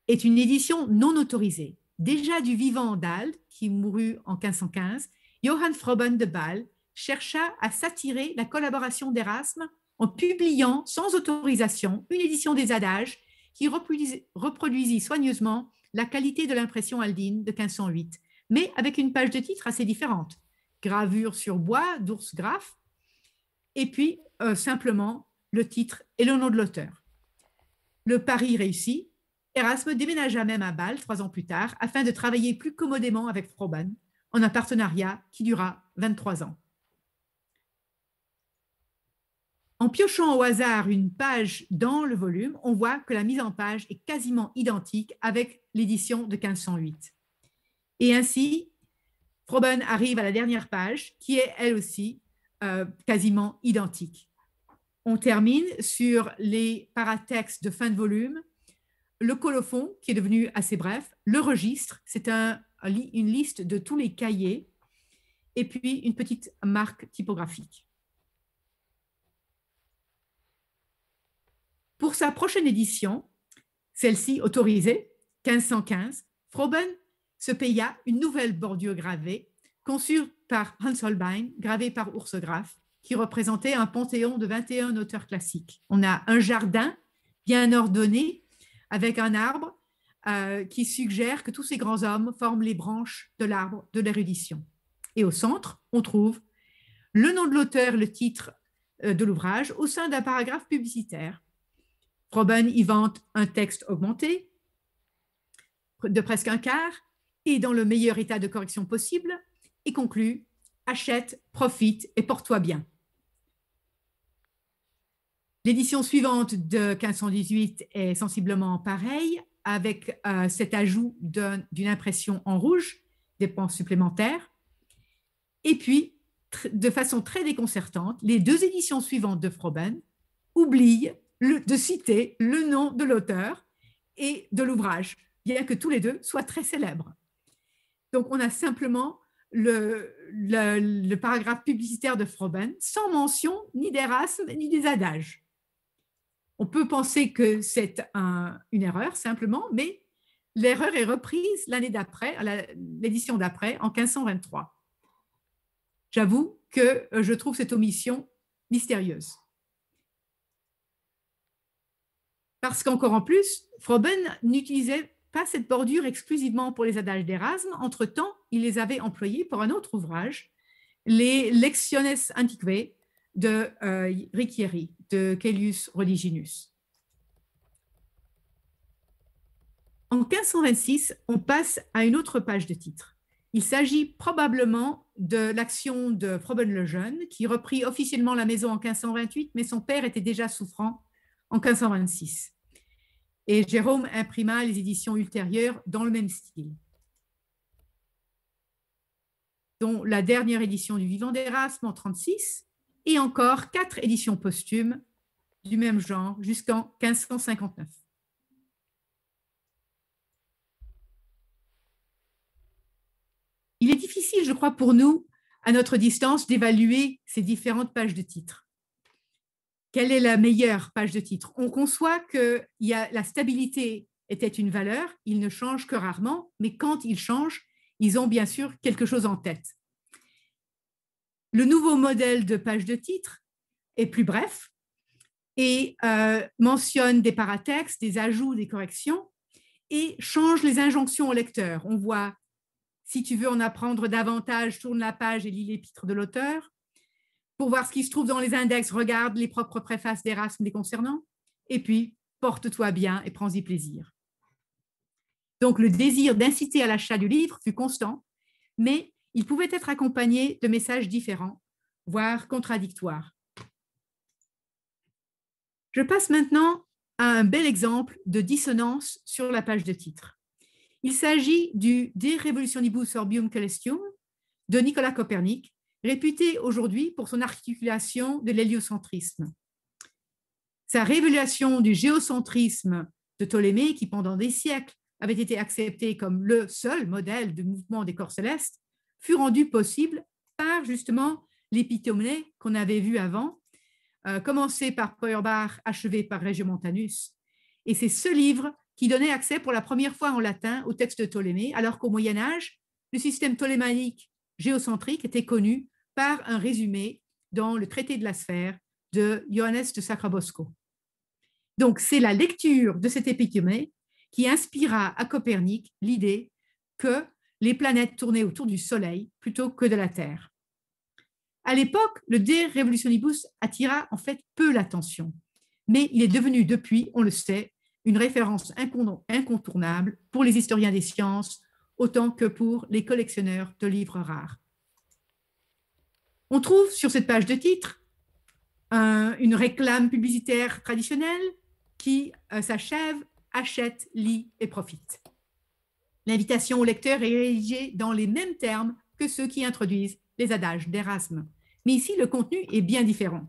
est une édition non autorisée. Déjà du vivant d'Alde, qui mourut en 1515, Johann Froben de Bâle chercha à s'attirer la collaboration d'Erasme en publiant sans autorisation une édition des adages qui reproduisit soigneusement la qualité de l'impression aldine de 1508, mais avec une page de titre assez différente. Gravure sur bois d'ours Graf, et puis euh, simplement le titre et le nom de l'auteur. Le pari réussi, Erasme déménagea même à Bâle trois ans plus tard afin de travailler plus commodément avec Froben en un partenariat qui dura 23 ans. En piochant au hasard une page dans le volume, on voit que la mise en page est quasiment identique avec l'édition de 1508. Et ainsi, Froben arrive à la dernière page, qui est elle aussi euh, quasiment identique. On termine sur les paratextes de fin de volume, le colophon, qui est devenu assez bref, le registre, c'est une liste de tous les cahiers, et puis une petite marque typographique. Pour sa prochaine édition, celle-ci autorisée, 1515, Froben se paya une nouvelle bordure gravée, conçue par Hans Holbein, gravée par Urs qui représentait un panthéon de 21 auteurs classiques. On a un jardin bien ordonné avec un arbre euh, qui suggère que tous ces grands hommes forment les branches de l'arbre de l'érudition. Et au centre, on trouve le nom de l'auteur, le titre euh, de l'ouvrage, au sein d'un paragraphe publicitaire Froben y vante un texte augmenté de presque un quart et dans le meilleur état de correction possible et conclut Achète, profite et porte-toi bien. L'édition suivante de 1518 est sensiblement pareille, avec euh, cet ajout d'une impression en rouge, dépenses supplémentaires. Et puis, de façon très déconcertante, les deux éditions suivantes de Froben oublient de citer le nom de l'auteur et de l'ouvrage, bien que tous les deux soient très célèbres. Donc on a simplement le, paragraphe publicitaire de Froben sans mention ni d'Erasme ni des adages. On peut penser que c'est une erreur simplement, mais l'erreur est reprise l'année d'après, à l'édition d'après, en 1523. J'avoue que euh, je trouve cette omission mystérieuse. Parce qu'encore en plus, Froben n'utilisait pas cette bordure exclusivement pour les adages d'Erasme. Entre-temps, il les avait employés pour un autre ouvrage, les Lectiones Antiquae de euh, Ricchieri de Caelius Religinus. En 1526, on passe à une autre page de titre. Il s'agit probablement de l'action de Froben le Jeune, qui reprit officiellement la maison en 1528, mais son père était déjà souffrant en 1526. Et Jérôme imprima les éditions ultérieures dans le même style, dont la dernière édition du Vivant d'Erasme en 1936 et encore quatre éditions posthumes du même genre jusqu'en 1559. Il est difficile, je crois, pour nous, à notre distance, d'évaluer ces différentes pages de titres quelle est la meilleure page de titre On conçoit que la stabilité était une valeur, ils ne changent que rarement, mais quand ils changent, ils ont bien sûr quelque chose en tête. Le nouveau modèle de page de titre est plus bref et euh, mentionne des paratextes, des ajouts, des corrections et change les injonctions au lecteur. On voit si tu veux en apprendre davantage, tourne la page et lis l'épître de l'auteur pour voir ce qui se trouve dans les index, regarde les propres préfaces d'Erasme les concernant, et puis porte-toi bien et prends-y plaisir. Donc le désir d'inciter à l'achat du livre fut constant, mais il pouvait être accompagné de messages différents, voire contradictoires. Je passe maintenant à un bel exemple de dissonance sur la page de titre. Il s'agit du De Revolutionibus Orbium Celestium de Nicolas Copernic, réputé aujourd'hui pour son articulation de l'héliocentrisme. Sa révélation du géocentrisme de Ptolémée, qui pendant des siècles avait été accepté comme le seul modèle de mouvement des corps célestes, fut rendue possible par justement l'épitoménée qu'on avait vu avant, euh, commencé par Peuerbach, achevé par Regiomontanus. Et c'est ce livre qui donnait accès pour la première fois en latin au texte de Ptolémée, alors qu'au Moyen Âge, le système ptolémaïque géocentrique était connu par un résumé dans le traité de la sphère de Johannes de Sacrabosco. Donc, c'est la lecture de cet épicumée qui inspira à Copernic l'idée que les planètes tournaient autour du Soleil plutôt que de la Terre. À l'époque, le De Revolutionibus attira en fait peu l'attention, mais il est devenu depuis, on le sait, une référence incontournable pour les historiens des sciences autant que pour les collectionneurs de livres rares. On trouve sur cette page de titre une réclame publicitaire traditionnelle qui euh, s'achève achète, lit et profite. L'invitation au lecteur est rédigée dans les mêmes termes que ceux qui introduisent les adages d'Erasme. Mais ici, le contenu est bien différent.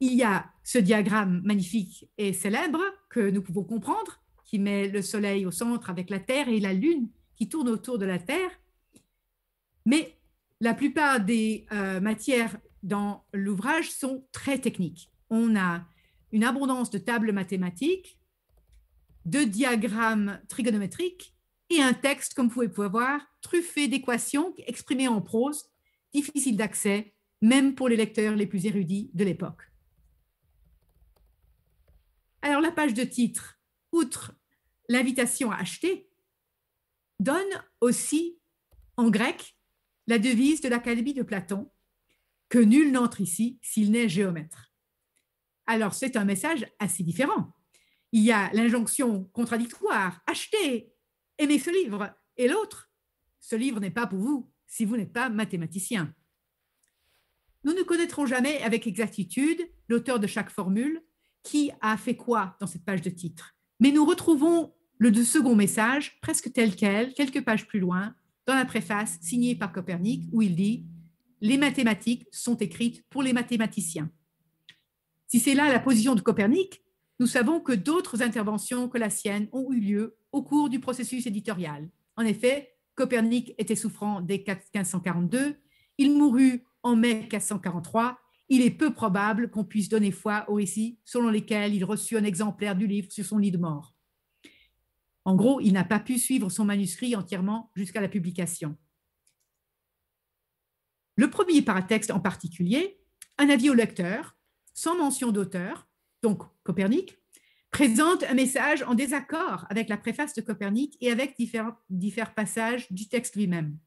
Il y a ce diagramme magnifique et célèbre que nous pouvons comprendre, qui met le Soleil au centre avec la Terre et la Lune qui tourne autour de la Terre. Mais la plupart des euh, matières dans l'ouvrage sont très techniques. On a une abondance de tables mathématiques, de diagrammes trigonométriques et un texte, comme vous pouvez voir, truffé d'équations exprimées en prose, difficile d'accès, même pour les lecteurs les plus érudits de l'époque. Alors la page de titre, outre l'invitation à acheter, donne aussi en grec la devise de l'Académie de Platon, que nul n'entre ici s'il n'est géomètre. Alors c'est un message assez différent. Il y a l'injonction contradictoire, achetez, aimez ce livre, et l'autre, ce livre n'est pas pour vous si vous n'êtes pas mathématicien. Nous ne connaîtrons jamais avec exactitude l'auteur de chaque formule, qui a fait quoi dans cette page de titre. Mais nous retrouvons le second message presque tel quel, quelques pages plus loin, dans la préface signée par Copernic où il dit Les mathématiques sont écrites pour les mathématiciens. Si c'est là la position de Copernic, nous savons que d'autres interventions que la sienne ont eu lieu au cours du processus éditorial. En effet, Copernic était souffrant dès 1542, il mourut en mai 1543 il est peu probable qu'on puisse donner foi aux récit selon lesquels il reçut un exemplaire du livre sur son lit de mort. En gros, il n'a pas pu suivre son manuscrit entièrement jusqu'à la publication. Le premier paratexte en particulier, un avis au lecteur, sans mention d'auteur, donc Copernic, présente un message en désaccord avec la préface de Copernic et avec différents, passages du texte lui-même.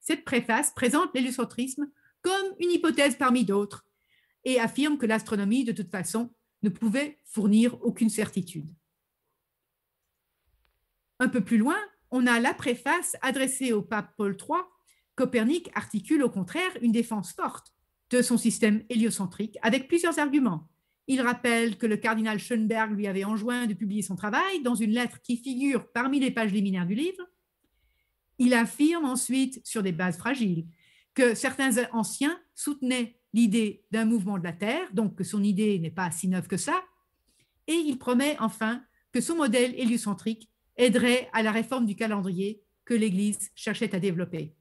Cette préface présente l'illustratrisme comme une hypothèse parmi d'autres et affirme que l'astronomie, de toute façon, ne pouvait fournir aucune certitude. Un peu plus loin, on a la préface adressée au pape Paul III. Copernic articule au contraire une défense forte de son système héliocentrique avec plusieurs arguments. Il rappelle que le cardinal Schoenberg lui avait enjoint de publier son travail dans une lettre qui figure parmi les pages liminaires du livre. Il affirme ensuite, sur des bases fragiles, que certains anciens soutenaient l'idée d'un mouvement de la Terre, donc que son idée n'est pas si neuve que ça, et il promet enfin que son modèle héliocentrique aiderait à la réforme du calendrier que l'Église cherchait à développer.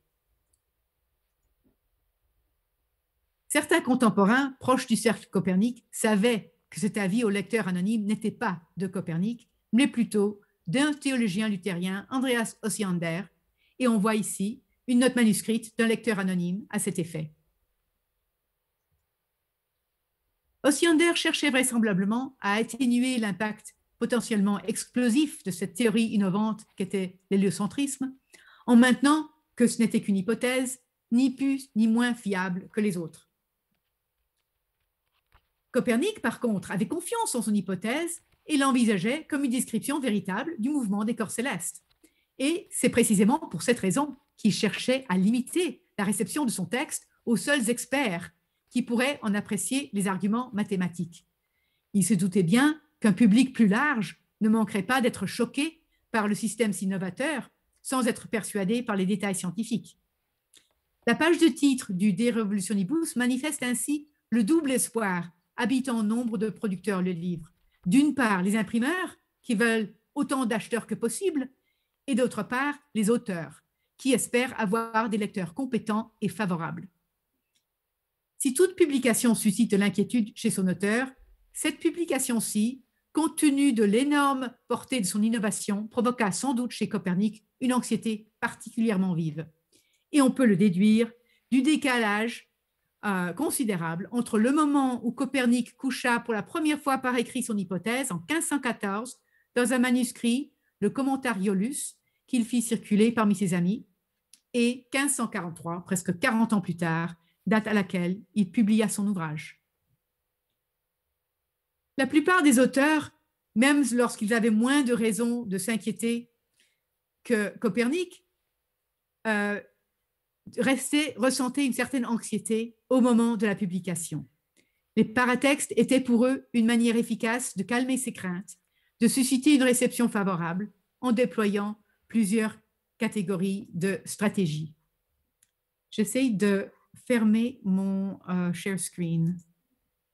Certains contemporains proches du cercle Copernic savaient que cet avis au lecteur anonyme n'était pas de Copernic, mais plutôt d'un théologien luthérien, Andreas Osiander, et on voit ici une note manuscrite d'un lecteur anonyme à cet effet. Osiander cherchait vraisemblablement à atténuer l'impact potentiellement explosif de cette théorie innovante qu'était l'héliocentrisme, en maintenant que ce n'était qu'une hypothèse, ni plus ni moins fiable que les autres. Copernic, par contre, avait confiance en son hypothèse et l'envisageait comme une description véritable du mouvement des corps célestes. Et c'est précisément pour cette raison qu'il cherchait à limiter la réception de son texte aux seuls experts qui pourraient en apprécier les arguments mathématiques. Il se doutait bien un public plus large ne manquerait pas d'être choqué par le système innovateur sans être persuadé par les détails scientifiques. La page de titre du De Revolutionibus manifeste ainsi le double espoir habitant nombre de producteurs le livre. D'une part, les imprimeurs qui veulent autant d'acheteurs que possible, et d'autre part, les auteurs qui espèrent avoir des lecteurs compétents et favorables. Si toute publication suscite l'inquiétude chez son auteur, cette publication-ci compte tenu de l'énorme portée de son innovation, provoqua sans doute chez Copernic une anxiété particulièrement vive. Et on peut le déduire du décalage euh, considérable entre le moment où Copernic coucha pour la première fois par écrit son hypothèse en 1514 dans un manuscrit, le Commentariolus, qu'il fit circuler parmi ses amis, et 1543, presque 40 ans plus tard, date à laquelle il publia son ouvrage. La plupart des auteurs, même lorsqu'ils avaient moins de raisons de s'inquiéter que Copernic, euh, ressentaient une certaine anxiété au moment de la publication. Les paratextes étaient pour eux une manière efficace de calmer ces craintes, de susciter une réception favorable en déployant plusieurs catégories de stratégies. J'essaye de fermer mon euh, share screen,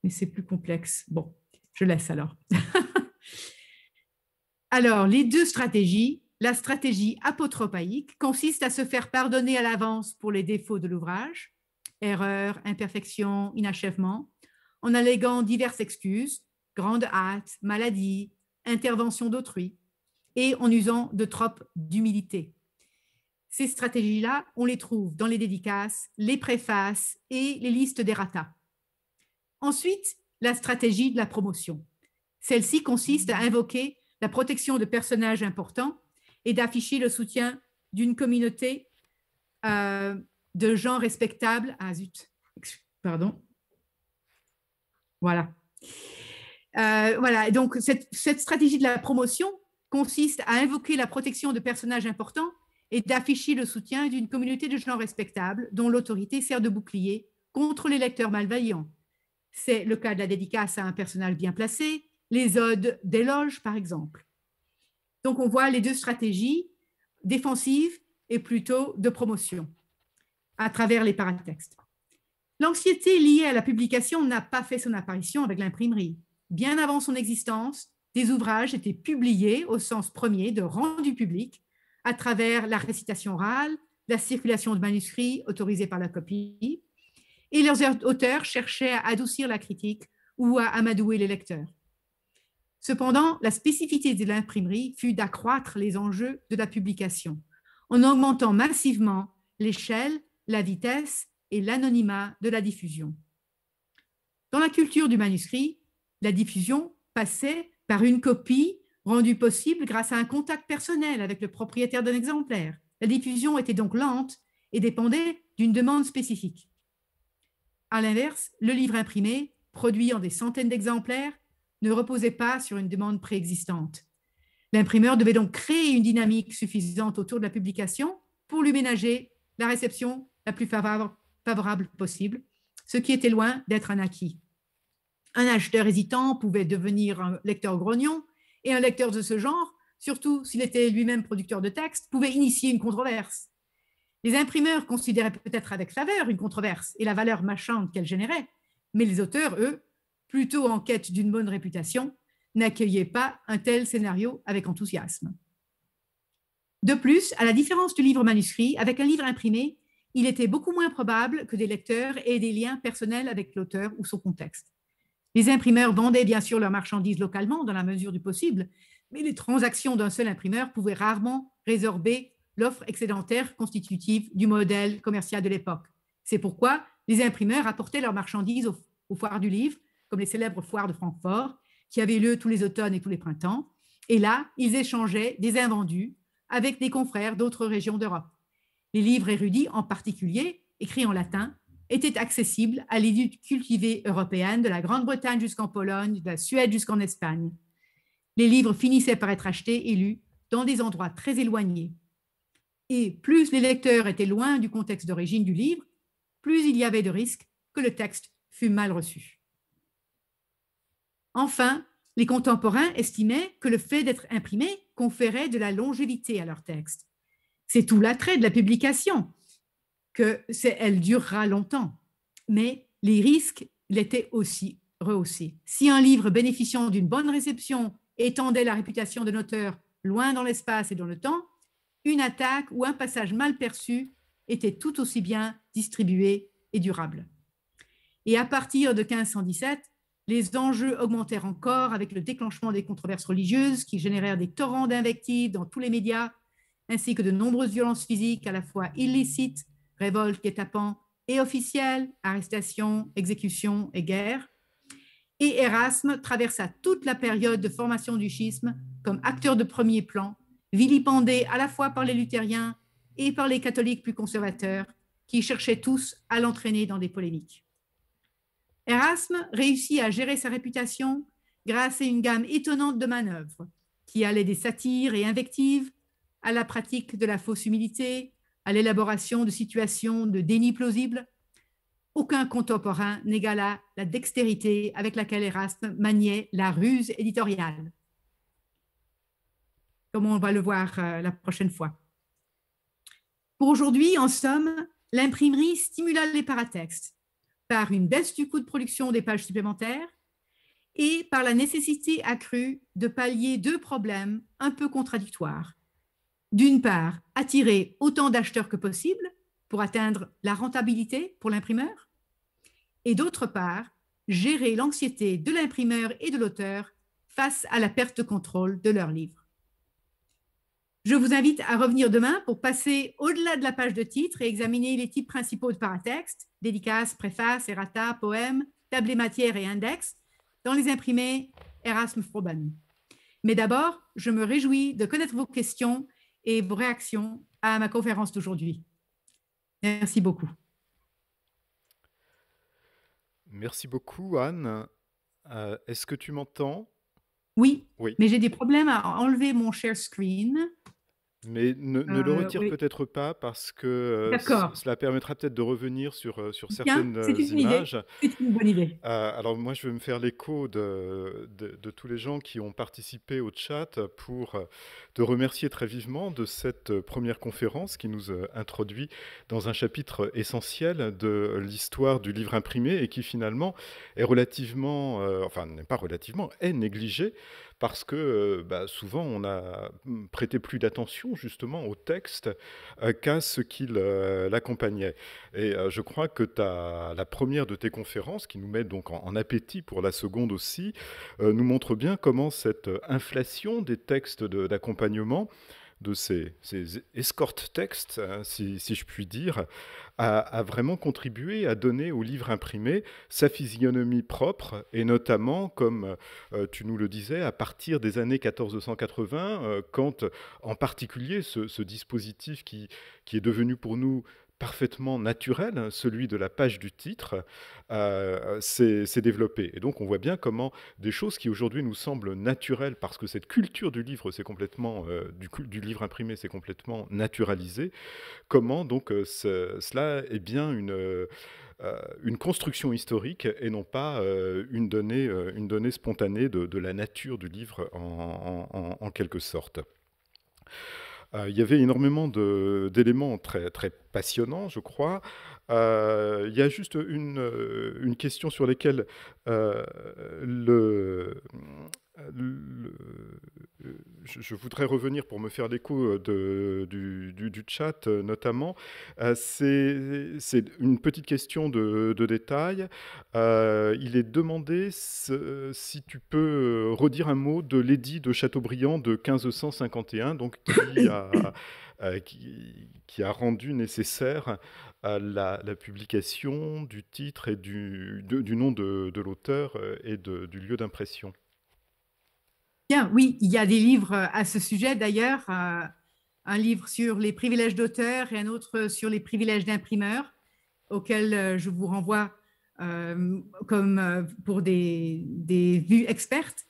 mais c'est plus complexe. Bon. Je laisse alors. [LAUGHS] alors, les deux stratégies. La stratégie apotropaïque consiste à se faire pardonner à l'avance pour les défauts de l'ouvrage, erreurs, imperfections, inachèvements, en alléguant diverses excuses, grande hâte, maladie, intervention d'autrui, et en usant de tropes d'humilité. Ces stratégies-là, on les trouve dans les dédicaces, les préfaces et les listes d'errata. Ensuite, la stratégie de la promotion. Celle-ci consiste à invoquer la protection de personnages importants et d'afficher le soutien d'une communauté euh, de gens respectables. Ah zut, pardon. Voilà. Euh, voilà, donc cette stratégie de la promotion consiste à invoquer la protection de personnages importants et d'afficher le soutien d'une communauté de gens respectables dont l'autorité sert de bouclier contre les lecteurs malveillants. C'est le cas de la dédicace à un personnage bien placé, les odes d'éloge, par exemple. Donc, on voit les deux stratégies, défensives et plutôt de promotion, à travers les paratextes. L'anxiété liée à la publication n'a pas fait son apparition avec l'imprimerie. Bien avant son existence, des ouvrages étaient publiés au sens premier de rendu public à travers la récitation orale, la circulation de manuscrits autorisés par la copie, et leurs auteurs cherchaient à adoucir la critique ou à amadouer les lecteurs. Cependant, la spécificité de l'imprimerie fut d'accroître les enjeux de la publication, en augmentant massivement l'échelle, la vitesse et l'anonymat de la diffusion. Dans la culture du manuscrit, la diffusion passait par une copie rendue possible grâce à un contact personnel avec le propriétaire d'un exemplaire. La diffusion était donc lente et dépendait d'une demande spécifique. À l'inverse, le livre imprimé, produit en des centaines d'exemplaires, ne reposait pas sur une demande préexistante. L'imprimeur devait donc créer une dynamique suffisante autour de la publication pour lui ménager la réception la plus favorable possible, ce qui était loin d'être un acquis. Un acheteur hésitant pouvait devenir un lecteur grognon, et un lecteur de ce genre, surtout s'il était lui-même producteur de textes, pouvait initier une controverse. Les imprimeurs considéraient peut-être avec faveur une controverse et la valeur marchande qu'elle générait, mais les auteurs, eux, plutôt en quête d'une bonne réputation, n'accueillaient pas un tel scénario avec enthousiasme. De plus, à la différence du livre manuscrit, avec un livre imprimé, il était beaucoup moins probable que des lecteurs aient des liens personnels avec l'auteur ou son contexte. Les imprimeurs vendaient bien sûr leurs marchandises localement dans la mesure du possible, mais les transactions d'un seul imprimeur pouvaient rarement résorber l'offre excédentaire constitutive du modèle commercial de l'époque. C'est pourquoi les imprimeurs apportaient leurs marchandises aux, foires du livre, comme les célèbres foires de Francfort, qui avaient lieu tous les automnes et tous les printemps. Et là, ils échangeaient des invendus avec des confrères d'autres régions d'Europe. Les livres érudits, en particulier, écrits en latin, étaient accessibles à l'élite cultivée européenne de la Grande-Bretagne jusqu'en Pologne, de la Suède jusqu'en Espagne. Les livres finissaient par être achetés et lus dans des endroits très éloignés, et plus les lecteurs étaient loin du contexte d'origine du livre, plus il y avait de risques que le texte fût mal reçu. Enfin, les contemporains estimaient que le fait d'être imprimé conférait de la longévité à leur texte. C'est tout l'attrait de la publication, que elle durera longtemps. Mais les risques l'étaient aussi rehaussés. Si un livre bénéficiant d'une bonne réception étendait la réputation de auteur loin dans l'espace et dans le temps, une attaque ou un passage mal perçu était tout aussi bien distribué et durable. Et à partir de 1517, les enjeux augmentèrent encore avec le déclenchement des controverses religieuses qui générèrent des torrents d'invectives dans tous les médias, ainsi que de nombreuses violences physiques à la fois illicites, révoltes, guet-apens et officielles, arrestations, exécutions et guerres. Et Erasme traversa toute la période de formation du schisme comme acteur de premier plan vilipendé à la fois par les luthériens et par les catholiques plus conservateurs, qui cherchaient tous à l'entraîner dans des polémiques. Erasme réussit à gérer sa réputation grâce à une gamme étonnante de manœuvres, qui allait des satires et invectives à la pratique de la fausse humilité, à l'élaboration de situations de déni plausible. Aucun contemporain n'égala la dextérité avec laquelle Erasme maniait la ruse éditoriale comme on va le voir euh, la prochaine fois. Pour aujourd'hui, en somme, l'imprimerie stimula les paratextes par une baisse du coût de production des pages supplémentaires et par la nécessité accrue de pallier deux problèmes un peu contradictoires. D'une part, attirer autant d'acheteurs que possible pour atteindre la rentabilité pour l'imprimeur, et d'autre part, gérer l'anxiété de l'imprimeur et de l'auteur face à la perte de contrôle de leur livre. Je vous invite à revenir demain pour passer au-delà de la page de titre et examiner les types principaux de paratextes, dédicaces, préfaces, errata, poèmes, tablés matières et index, dans les imprimés Erasmus Froben. Mais d'abord, je me réjouis de connaître vos questions et vos réactions à ma conférence d'aujourd'hui. Merci beaucoup. Merci beaucoup, Anne. Euh, est-ce que tu m'entends oui, mais j'ai des problèmes à enlever mon share screen mais ne, le euh, retire peut-être pas parce que euh, cela permettra peut-être de revenir sur, euh, sur certaines images. C'est une bonne idée. alors moi, je vais me faire l'écho de, de, tous les gens qui ont participé au chat pour te remercier très vivement de cette première conférence qui nous introduit dans un chapitre essentiel de l'histoire du livre imprimé et qui finalement est relativement, enfin n'est pas relativement, est négligé parce que euh, bah, souvent on a mm, prêté plus d'attention justement au texte euh, qu'à ce qu'il euh, l'accompagnait. Et je crois que ta, la première de tes conférences, qui nous met donc en, appétit pour la seconde aussi, nous montre bien comment cette inflation des textes d'accompagnement de ces, ces escortes textes, hein, si, je puis dire, a, vraiment contribué à donner au livre imprimé sa physionomie propre, et notamment, comme euh, tu nous le disais, à partir des années 1480, euh, quand en particulier ce, ce dispositif qui, qui est devenu pour nous parfaitement naturel, celui de la page du titre, euh, s'est développé. Et donc on voit bien comment des choses qui aujourd'hui nous semblent naturelles, parce que cette culture du livre, c'est complètement euh, du, livre imprimé, c'est complètement naturalisé, comment donc euh, cela est bien une construction historique et non pas une, donnée, une donnée spontanée de, la nature du livre en quelque sorte. Euh, il y avait énormément d'éléments très, très passionnants, je crois. Euh, il y a juste une, euh, une question sur laquelle euh, le, je voudrais revenir pour me faire l'écho du, du, chat notamment. C'est une petite question de, détail. il est demandé si tu peux redire un mot de l'édit de Chateaubriand de 1551, donc qui [COUGHS] a euh, qui, qui, a rendu nécessaire euh, la, publication du titre et du, du nom de, de l'auteur euh, et de, du lieu d'impression. Bien, oui, il y a des livres à ce sujet d'ailleurs, un livre sur les privilèges d'auteur et un autre sur les privilèges d'imprimeur, auxquels je vous renvoie comme pour des, des vues expertes.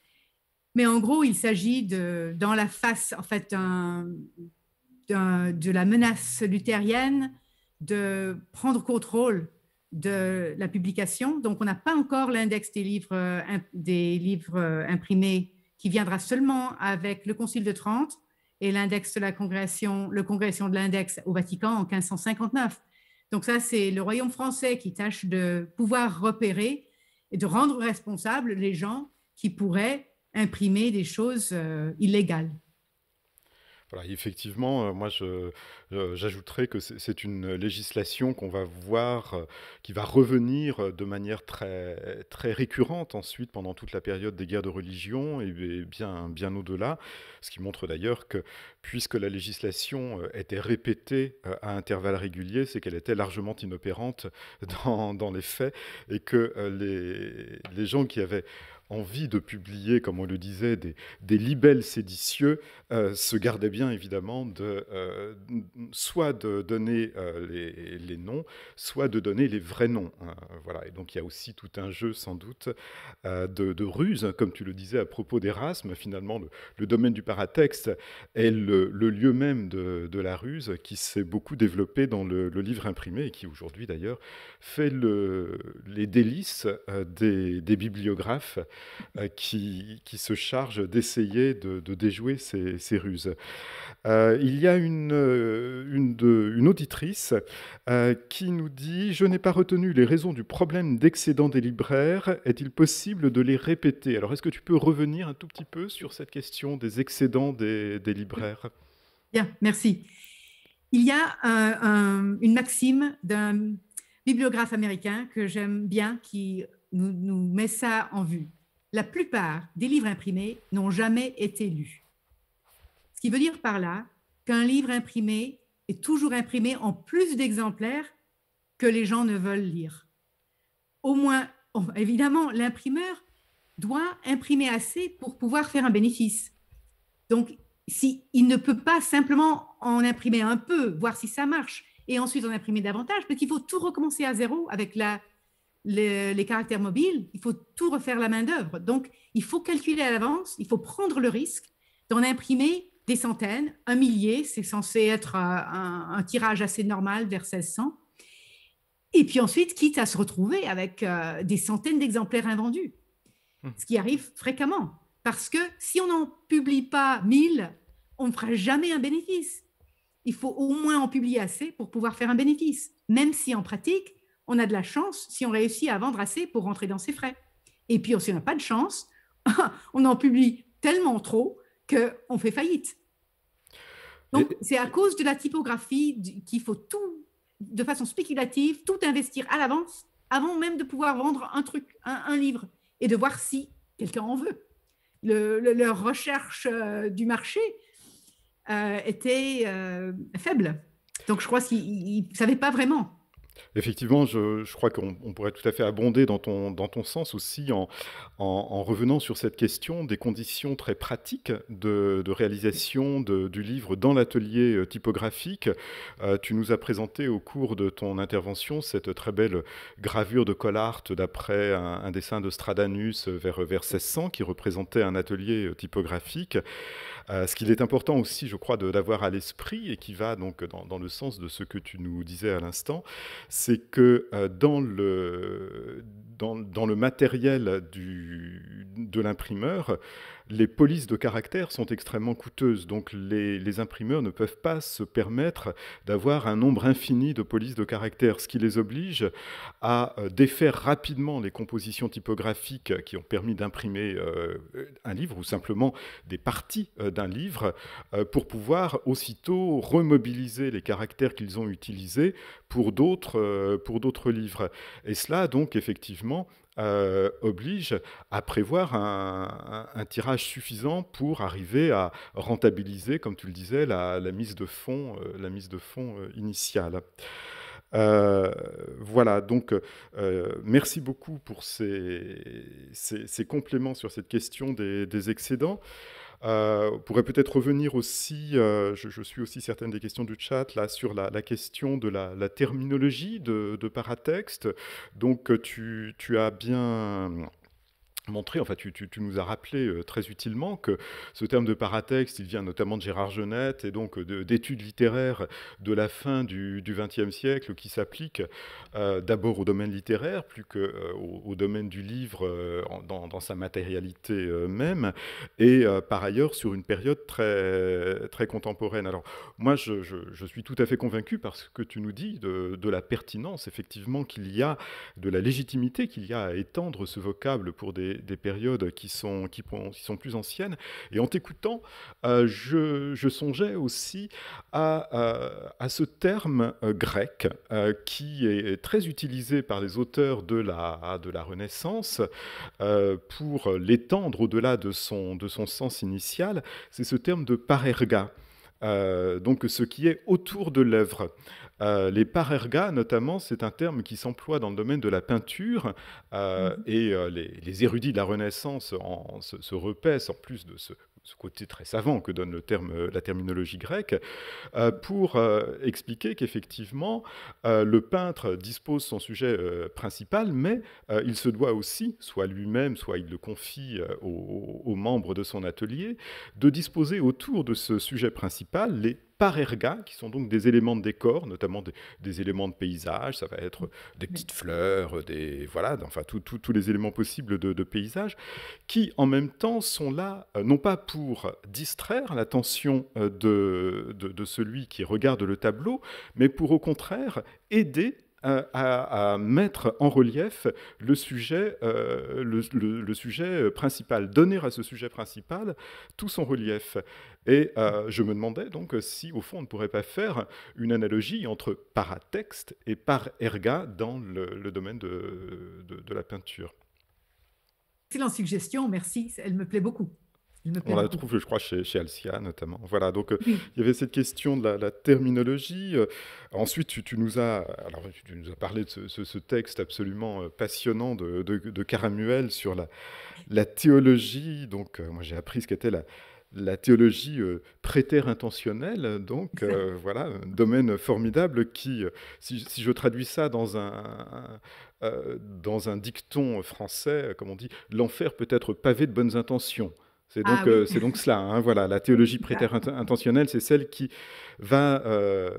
Mais en gros, il s'agit de, dans la face, en fait, un, de la menace luthérienne de prendre contrôle de la publication. Donc, on n'a pas encore l'index des livres, euh, des livres euh, imprimés qui viendra seulement avec le Concile de Trente et l'index de la congrégation, le congrégation de l'index au Vatican en 1559. Donc ça, c'est le royaume français qui tâche de pouvoir repérer et de rendre responsables les gens qui pourraient imprimer des choses euh, illégales effectivement, euh, moi, j'ajouterais que c'est une législation qu'on va voir, euh, qui va revenir euh, de manière très, récurrente ensuite pendant toute la période des guerres de religion et bien, au-delà. Ce qui montre d'ailleurs que, puisque la législation était répétée à intervalles réguliers, c'est qu'elle était largement inopérante [LAUGHS] dans, les faits et que les gens qui avaient envie de publier, comme on le disait, des, des libelles séditieux, euh, se gardait bien évidemment de euh, soit de donner euh, les, noms, soit de donner les vrais noms. Hein, voilà. Et donc il y a aussi tout un jeu sans doute de, de ruse, comme tu le disais à propos d'Erasme. Finalement, le, domaine du paratexte est le, lieu même de, la ruse qui s'est beaucoup développé dans le, livre imprimé et qui aujourd'hui d'ailleurs fait les délices des bibliographes euh, qui, qui, se charge d'essayer de, de, déjouer ces, ces ruses. Euh, il y a une, euh, une, de, une auditrice qui nous dit Je n'ai pas retenu les raisons du problème d'excédent des libraires. Est-il possible de les répéter Alors, est-ce que tu peux revenir un tout petit peu sur cette question des excédents des, des libraires Bien, merci. Il y a une maxime d'un bibliographe américain que j'aime bien qui nous met ça en vue la plupart des livres imprimés n'ont jamais été lus. Ce qui veut dire par là qu'un livre imprimé est toujours imprimé en plus d'exemplaires que les gens ne veulent lire. Au moins, évidemment, l'imprimeur doit imprimer assez pour pouvoir faire un bénéfice. Donc, si, il ne peut pas simplement en imprimer un peu, voir si ça marche, et ensuite en imprimer davantage, parce qu'il faut tout recommencer à zéro avec la les, caractères mobiles, il faut tout refaire la main-d'œuvre. Donc, il faut calculer à l'avance, il faut prendre le risque d'en imprimer des centaines, un millier, c'est censé être euh, un, tirage assez normal vers 1600. Et puis ensuite, quitte à se retrouver avec euh, des centaines d'exemplaires invendus, hmm. ce qui arrive fréquemment. Parce que si on n'en publie pas 1000, on ne fera jamais un bénéfice. Il faut au moins en publier assez pour pouvoir faire un bénéfice, même si en pratique, on a de la chance si on réussit à vendre assez pour rentrer dans ses frais. Et puis, si on n'a pas de chance, [LAUGHS] on en publie tellement trop qu'on fait faillite. Donc, c'est à cause de la typographie qu'il faut tout, de façon spéculative, tout investir à l'avance, avant même de pouvoir vendre un truc, un, livre, et de voir si quelqu'un en veut. Le, leur recherche euh, du marché euh, était euh, faible. Donc, je crois qu'ils ne savaient pas vraiment. Effectivement, je, crois qu'on pourrait tout à fait abonder dans ton, sens aussi en, revenant sur cette question des conditions très pratiques de, réalisation du livre dans l'atelier euh, typographique. Euh, tu nous as présenté au cours de ton intervention cette très belle gravure de Collart d'après un, dessin de Stradanus vers, vers 1600 qui représentait un atelier euh, typographique. Euh, ce qu'il est important aussi, je crois, d'avoir à l'esprit et qui va donc dans, le sens de ce que tu nous disais à l'instant, c'est que euh, dans, le, matériel de l'imprimeur, les polices de caractère sont extrêmement coûteuses, donc les, imprimeurs ne peuvent pas se permettre d'avoir un nombre infini de polices de caractère, ce qui les oblige à euh, défaire rapidement les compositions typographiques qui ont permis d'imprimer euh, un livre ou simplement des parties euh, d'un livre pour pouvoir aussitôt remobiliser les caractères qu'ils ont utilisés pour d'autres livres. Et cela, donc, effectivement, euh, oblige à prévoir un, tirage suffisant pour arriver à rentabiliser, comme tu le disais, la, mise de fonds, euh, la mise de euh, initiale. voilà, donc merci beaucoup pour ces, compléments sur cette question des excédents. Euh, on pourrait peut-être revenir aussi, euh, je, suis aussi certaine des questions du chat, là, sur la, question de la, terminologie de, paratexte. Donc, euh, tu as bien montrer, enfin tu, tu, nous as rappelé euh, très utilement que ce terme de paratexte, il vient notamment de Gérard Genette et donc euh, d'études littéraires de la fin du XXe siècle qui s'appliquent euh, d'abord au domaine littéraire, plus qu'au au domaine du livre dans, dans, sa matérialité même, et par ailleurs sur une période très, très contemporaine. Alors moi je, je, suis tout à fait convaincu par ce que tu nous dis de, de la pertinence effectivement qu'il y a, de la légitimité qu'il y a à étendre ce vocable pour des des, périodes qui sont, qui, sont plus anciennes. Et en t'écoutant, euh, je, songeais aussi à, euh, ce terme euh, grec qui est très utilisé par les auteurs de la, de la Renaissance pour l'étendre au-delà de son, de son sens initial. C'est ce terme de parerga. donc ce qui est autour de l'œuvre. Euh, les parergas, notamment, c'est un terme qui s'emploie dans le domaine de la peinture euh, mhm. et euh, les, érudits de la Renaissance en, se, repaissent, en plus de ce côté très savant que donne le terme, la terminologie grecque, pour expliquer qu'effectivement, le peintre dispose son sujet principal, mais il se doit aussi, soit lui-même, soit il le confie aux, aux, membres de son atelier, de disposer autour de ce sujet principal les par erga, qui sont donc des éléments de décor, notamment des, éléments de paysage, ça va être des petites fleurs, des voilà, enfin tous les éléments possibles de, paysage, qui en même temps sont là, euh, non pas pour distraire l'attention euh, de celui qui regarde le tableau, mais pour au contraire aider à, mettre en relief le sujet, euh, le, sujet principal, donner à ce sujet principal tout son relief. Et euh, je me demandais donc si, au fond, on ne pourrait pas faire une analogie entre paratexte et par erga dans le, domaine de, de, de la peinture. Excellente suggestion, merci, elle me plaît beaucoup. On la trouve, je crois, chez, Alcia notamment. Voilà, donc euh, il y avait cette question de la, terminologie. Euh. ensuite, tu, nous as, alors, tu, nous as parlé de ce, texte absolument euh, passionnant de, de, Caramuel sur la, théologie. Donc, moi, j'ai appris ce qu'était la, théologie euh, intentionnelle. donc voilà, un domaine formidable qui, si, je traduis ça dans un dicton français, comme on dit, l'enfer peut être pavé de bonnes intentions. C'est ah donc, euh, c'est donc cela. Hein, voilà, la théologie intentionnelle, c'est celle qui va euh,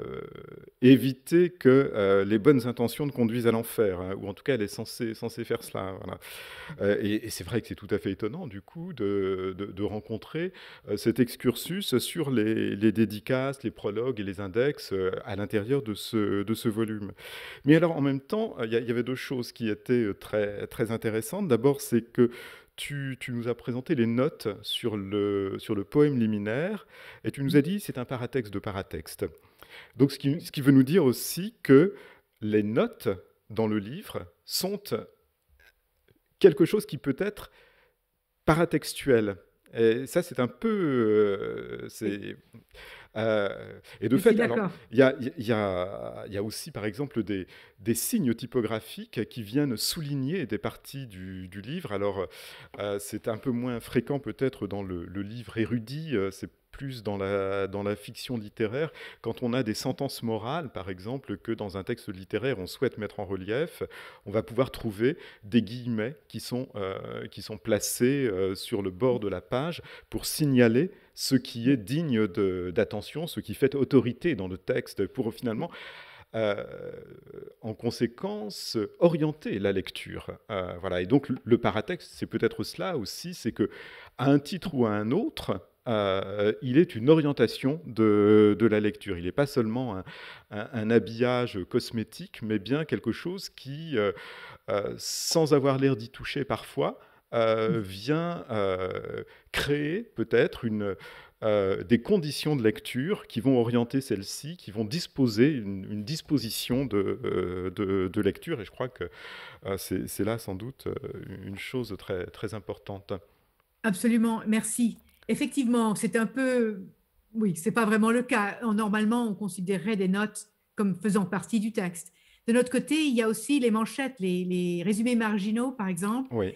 éviter que euh, les bonnes intentions ne conduisent à l'enfer, hein, ou en tout cas, elle est censée, censée faire cela. et, c'est vrai que c'est tout à fait étonnant, du coup, de, rencontrer cet excursus sur les, dédicaces, les prologues et les index à l'intérieur de ce, de ce volume. Mais alors, en même temps, il y, avait deux choses qui étaient très, très intéressantes. D'abord, c'est que tu, nous as présenté les notes sur le, sur le poème liminaire et tu nous as dit c'est un paratexte de paratexte. Donc ce qui, ce qui veut nous dire aussi que les notes dans le livre sont quelque chose qui peut être paratextuel. Et ça, c'est un peu. Euh, euh, et de fait, il y a, aussi, par exemple, des, signes typographiques qui viennent souligner des parties du, livre. Alors, euh, c'est un peu moins fréquent peut-être dans le, le livre érudit, euh, c'est plus dans la, dans la fiction littéraire, quand on a des sentences morales, par exemple, que dans un texte littéraire on souhaite mettre en relief, on va pouvoir trouver des guillemets qui sont, euh, qui sont placés euh, sur le bord de la page pour signaler ce qui est digne d'attention, ce qui fait autorité dans le texte, pour finalement... Euh, en conséquence orienter la lecture. voilà. Et donc le paratexte, c'est peut-être cela aussi, c'est que à un titre ou à un autre, euh, il est une orientation de, la lecture. Il n'est pas seulement un, habillage cosmétique, mais bien quelque chose qui, euh, euh, sans avoir l'air d'y toucher parfois, mmh. vient créer peut-être des conditions de lecture qui vont orienter celle-ci, qui vont disposer une, disposition de, lecture. Et je crois que c'est là sans doute une chose très, très importante. Absolument, merci. Effectivement, c'est un peu. Oui, ce n'est pas vraiment le cas. Normalement, on considérerait des notes comme faisant partie du texte. De notre côté, il y a aussi les manchettes, les, résumés marginaux, par exemple, euh,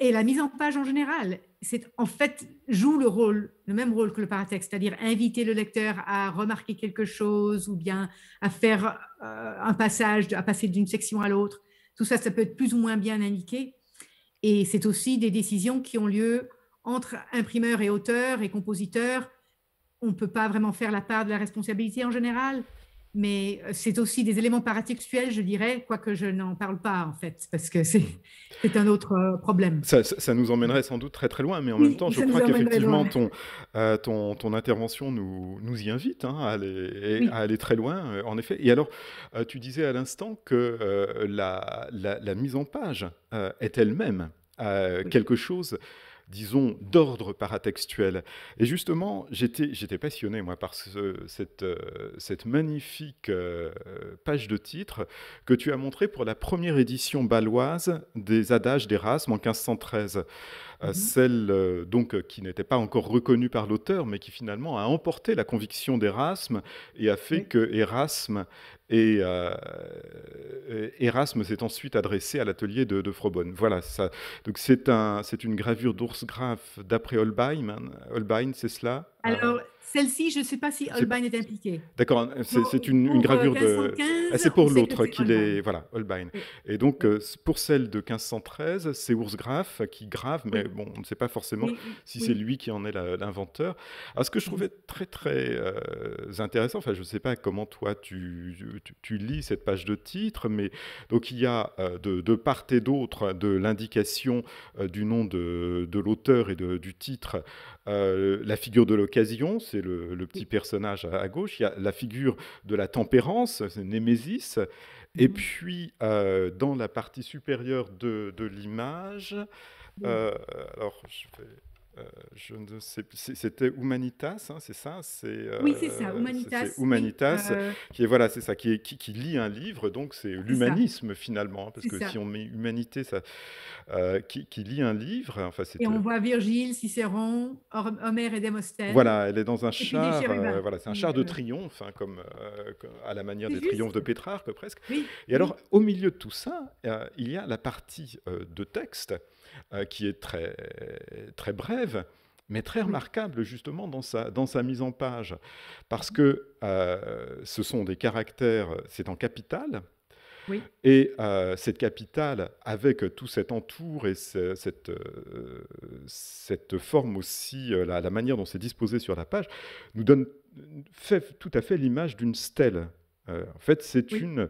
et, la mise en page en général. C'est en fait joue le rôle, le même rôle que le paratexte, c'est-à-dire inviter le lecteur à remarquer quelque chose ou bien à faire euh, un passage, à passer d'une section à l'autre. Tout ça, ça peut être plus ou moins bien indiqué. Et c'est aussi des décisions qui ont lieu entre imprimeur et auteur et compositeur, on ne peut pas vraiment faire la part de la responsabilité en général, mais euh, c'est aussi des éléments paratextuels, je dirais, quoique je n'en parle pas en fait, parce que c'est un autre euh, problème. Ça, nous emmènerait sans doute très très loin, mais en même temps, je crois qu'effectivement, ton, euh, ton, ton, intervention nous, nous y invite hein, à, aller, à, aller, très loin, en effet. Et alors, tu disais à l'instant que la, la, mise en page est elle-même quelque chose disons, d'ordre paratextuel. Et justement, j'étais passionné, moi, par cette, euh, cette, magnifique euh, page de titre que tu as montrée pour la première édition baloise des adages d'Erasme en 1513. Euh, mhm. celle euh, donc euh, qui n'était pas encore reconnue par l'auteur, mais qui finalement a emporté la conviction d'Erasme et a fait que Erasme et s'est ensuite adressé à l'atelier de, de, Voilà, ça, donc c'est un, une gravure d'ours grave d'après Holbein. Hein, Holbein, c'est cela hein celle-ci, je ne sais pas si Holbein est, impliqué. D'accord, c'est une, gravure de. Eh, c'est pour l'autre qu'il est, Voilà, Holbein. Et donc, euh, pour celle de 1513, c'est Urs Graf qui grave, mais bon, on ne sait pas forcément si c'est lui qui en est l'inventeur. Ah, ce que je trouvais très, très euh, intéressant, enfin, je ne sais pas comment toi tu, lis cette page de titre, mais donc il y a euh, de, part et d'autre de l'indication du nom de, l'auteur et du titre la figure de l'occasion c'est le, petit personnage à, gauche. Il y a la figure de la tempérance, c'est Némésis. Et mhm. puis, euh, dans la partie supérieure de, l'image, euh, alors je vais euh, je ne sais c'était Humanitas, hein, c'est ça c'est, euh, Oui, c'est ça, Humanitas. Humanitas, euh, qui voilà, c'est ça, qui, qui, lit un livre, donc c'est l'humanisme finalement, hein, parce que si on met humanité, ça, qui, lit un livre, enfin Et on voit Virgile, Cicéron, Homère et Démosthène. Voilà, elle est dans un char, voilà, c'est un char de triomphe, hein, comme, à la manière des triomphes de Pétrarque presque. et alors, au milieu de tout ça, il y a la partie de texte euh, qui est très, très brève, mais très remarquable justement dans sa, dans sa mise en page, parce que euh, ce sont des caractères, c'est en capital, Et euh, cette capitale, avec tout cet entour et cette, cette forme aussi, la, la, manière dont c'est disposé sur la page, nous donne fait tout à fait l'image d'une stèle euh, en fait, c'est une,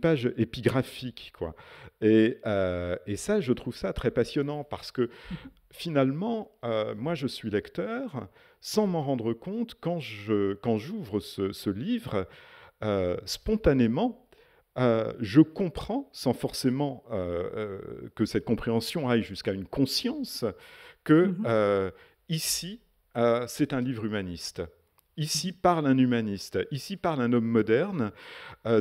page épigraphique. Quoi. Euh, et, ça, je trouve ça très passionnant parce que [LAUGHS] finalement, euh, moi, je suis lecteur sans m'en rendre compte quand j'ouvre ce, livre spontanément. je comprends, sans forcément que cette compréhension aille jusqu'à une conscience, que mmh ici, c'est un livre humaniste. Ici parle un humaniste, ici parle un homme moderne euh,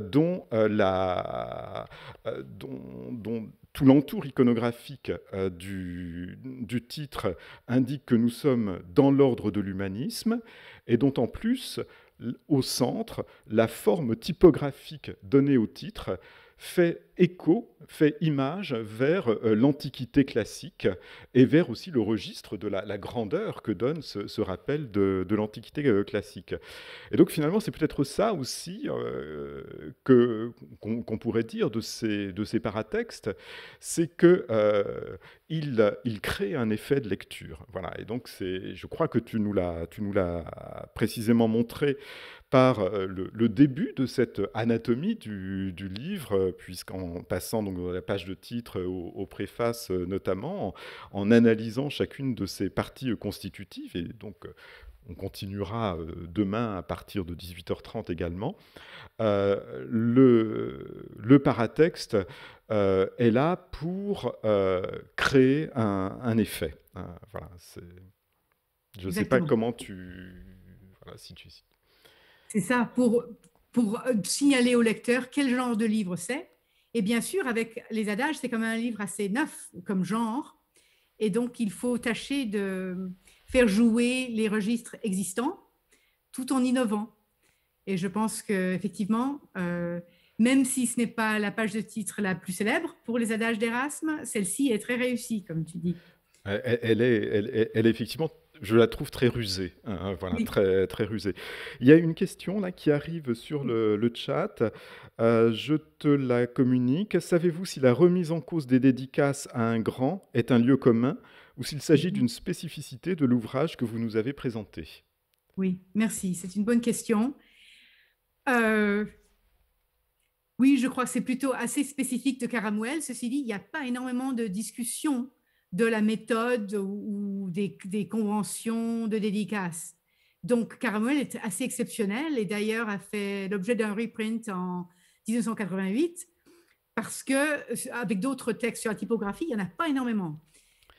euh, euh, dont, tout l'entour iconographique du, du, titre indique que nous sommes dans l'ordre de l'humanisme et dont en plus, au centre, la forme typographique donnée au titre fait écho, fait image vers euh, l'Antiquité classique et vers aussi le registre de la, grandeur que donne ce, rappel de, l'Antiquité euh, classique. Et donc finalement, c'est peut-être ça aussi euh, que, qu'on, pourrait dire de ces, de ces paratextes, c'est que euh, il, crée un effet de lecture. Voilà. Et donc c'est, je crois que tu nous l'as précisément montré par euh, le, début de cette anatomie du, livre, euh, puisqu'en passant donc, la page de titre euh, aux, préfaces notamment, en, analysant chacune de ces parties constitutives, et donc on continuera demain à partir de 18h30 également. le, le, paratexte est là pour créer un, effet. Hein, voilà, je ne sais pas comment tu, voilà, si tu, c'est ça, pour, pour euh, signaler au lecteur quel genre de livre c'est. Et bien sûr, avec les adages, c'est comme un livre assez neuf comme genre. Et donc, il faut tâcher de faire jouer les registres existants tout en innovant. Et je pense qu'effectivement, effectivement, euh, même si ce n'est pas la page de titre la plus célèbre pour les adages d'Erasme, celle-ci est très réussie, comme tu dis. Elle, est, elle, est, effectivement je la trouve très rusée. Hein, hein, voilà, très, très rusée. Il y a une question là qui arrive sur le, chat. Euh, je te la communique. Savez-vous si la remise en cause des dédicaces à un grand est un lieu commun ou s'il s'agit d'une spécificité de l'ouvrage que vous nous avez présenté Oui, merci. C'est une bonne question. Euh, oui, je crois que c'est plutôt assez spécifique de Caramouel. Ceci dit, il n'y a pas énormément de discussions de la méthode ou des, conventions de dédicaces. Donc, Caramuel est assez exceptionnel et d'ailleurs a fait l'objet d'un reprint en 1988 parce que, avec d'autres textes sur la typographie, il n'y en a pas énormément.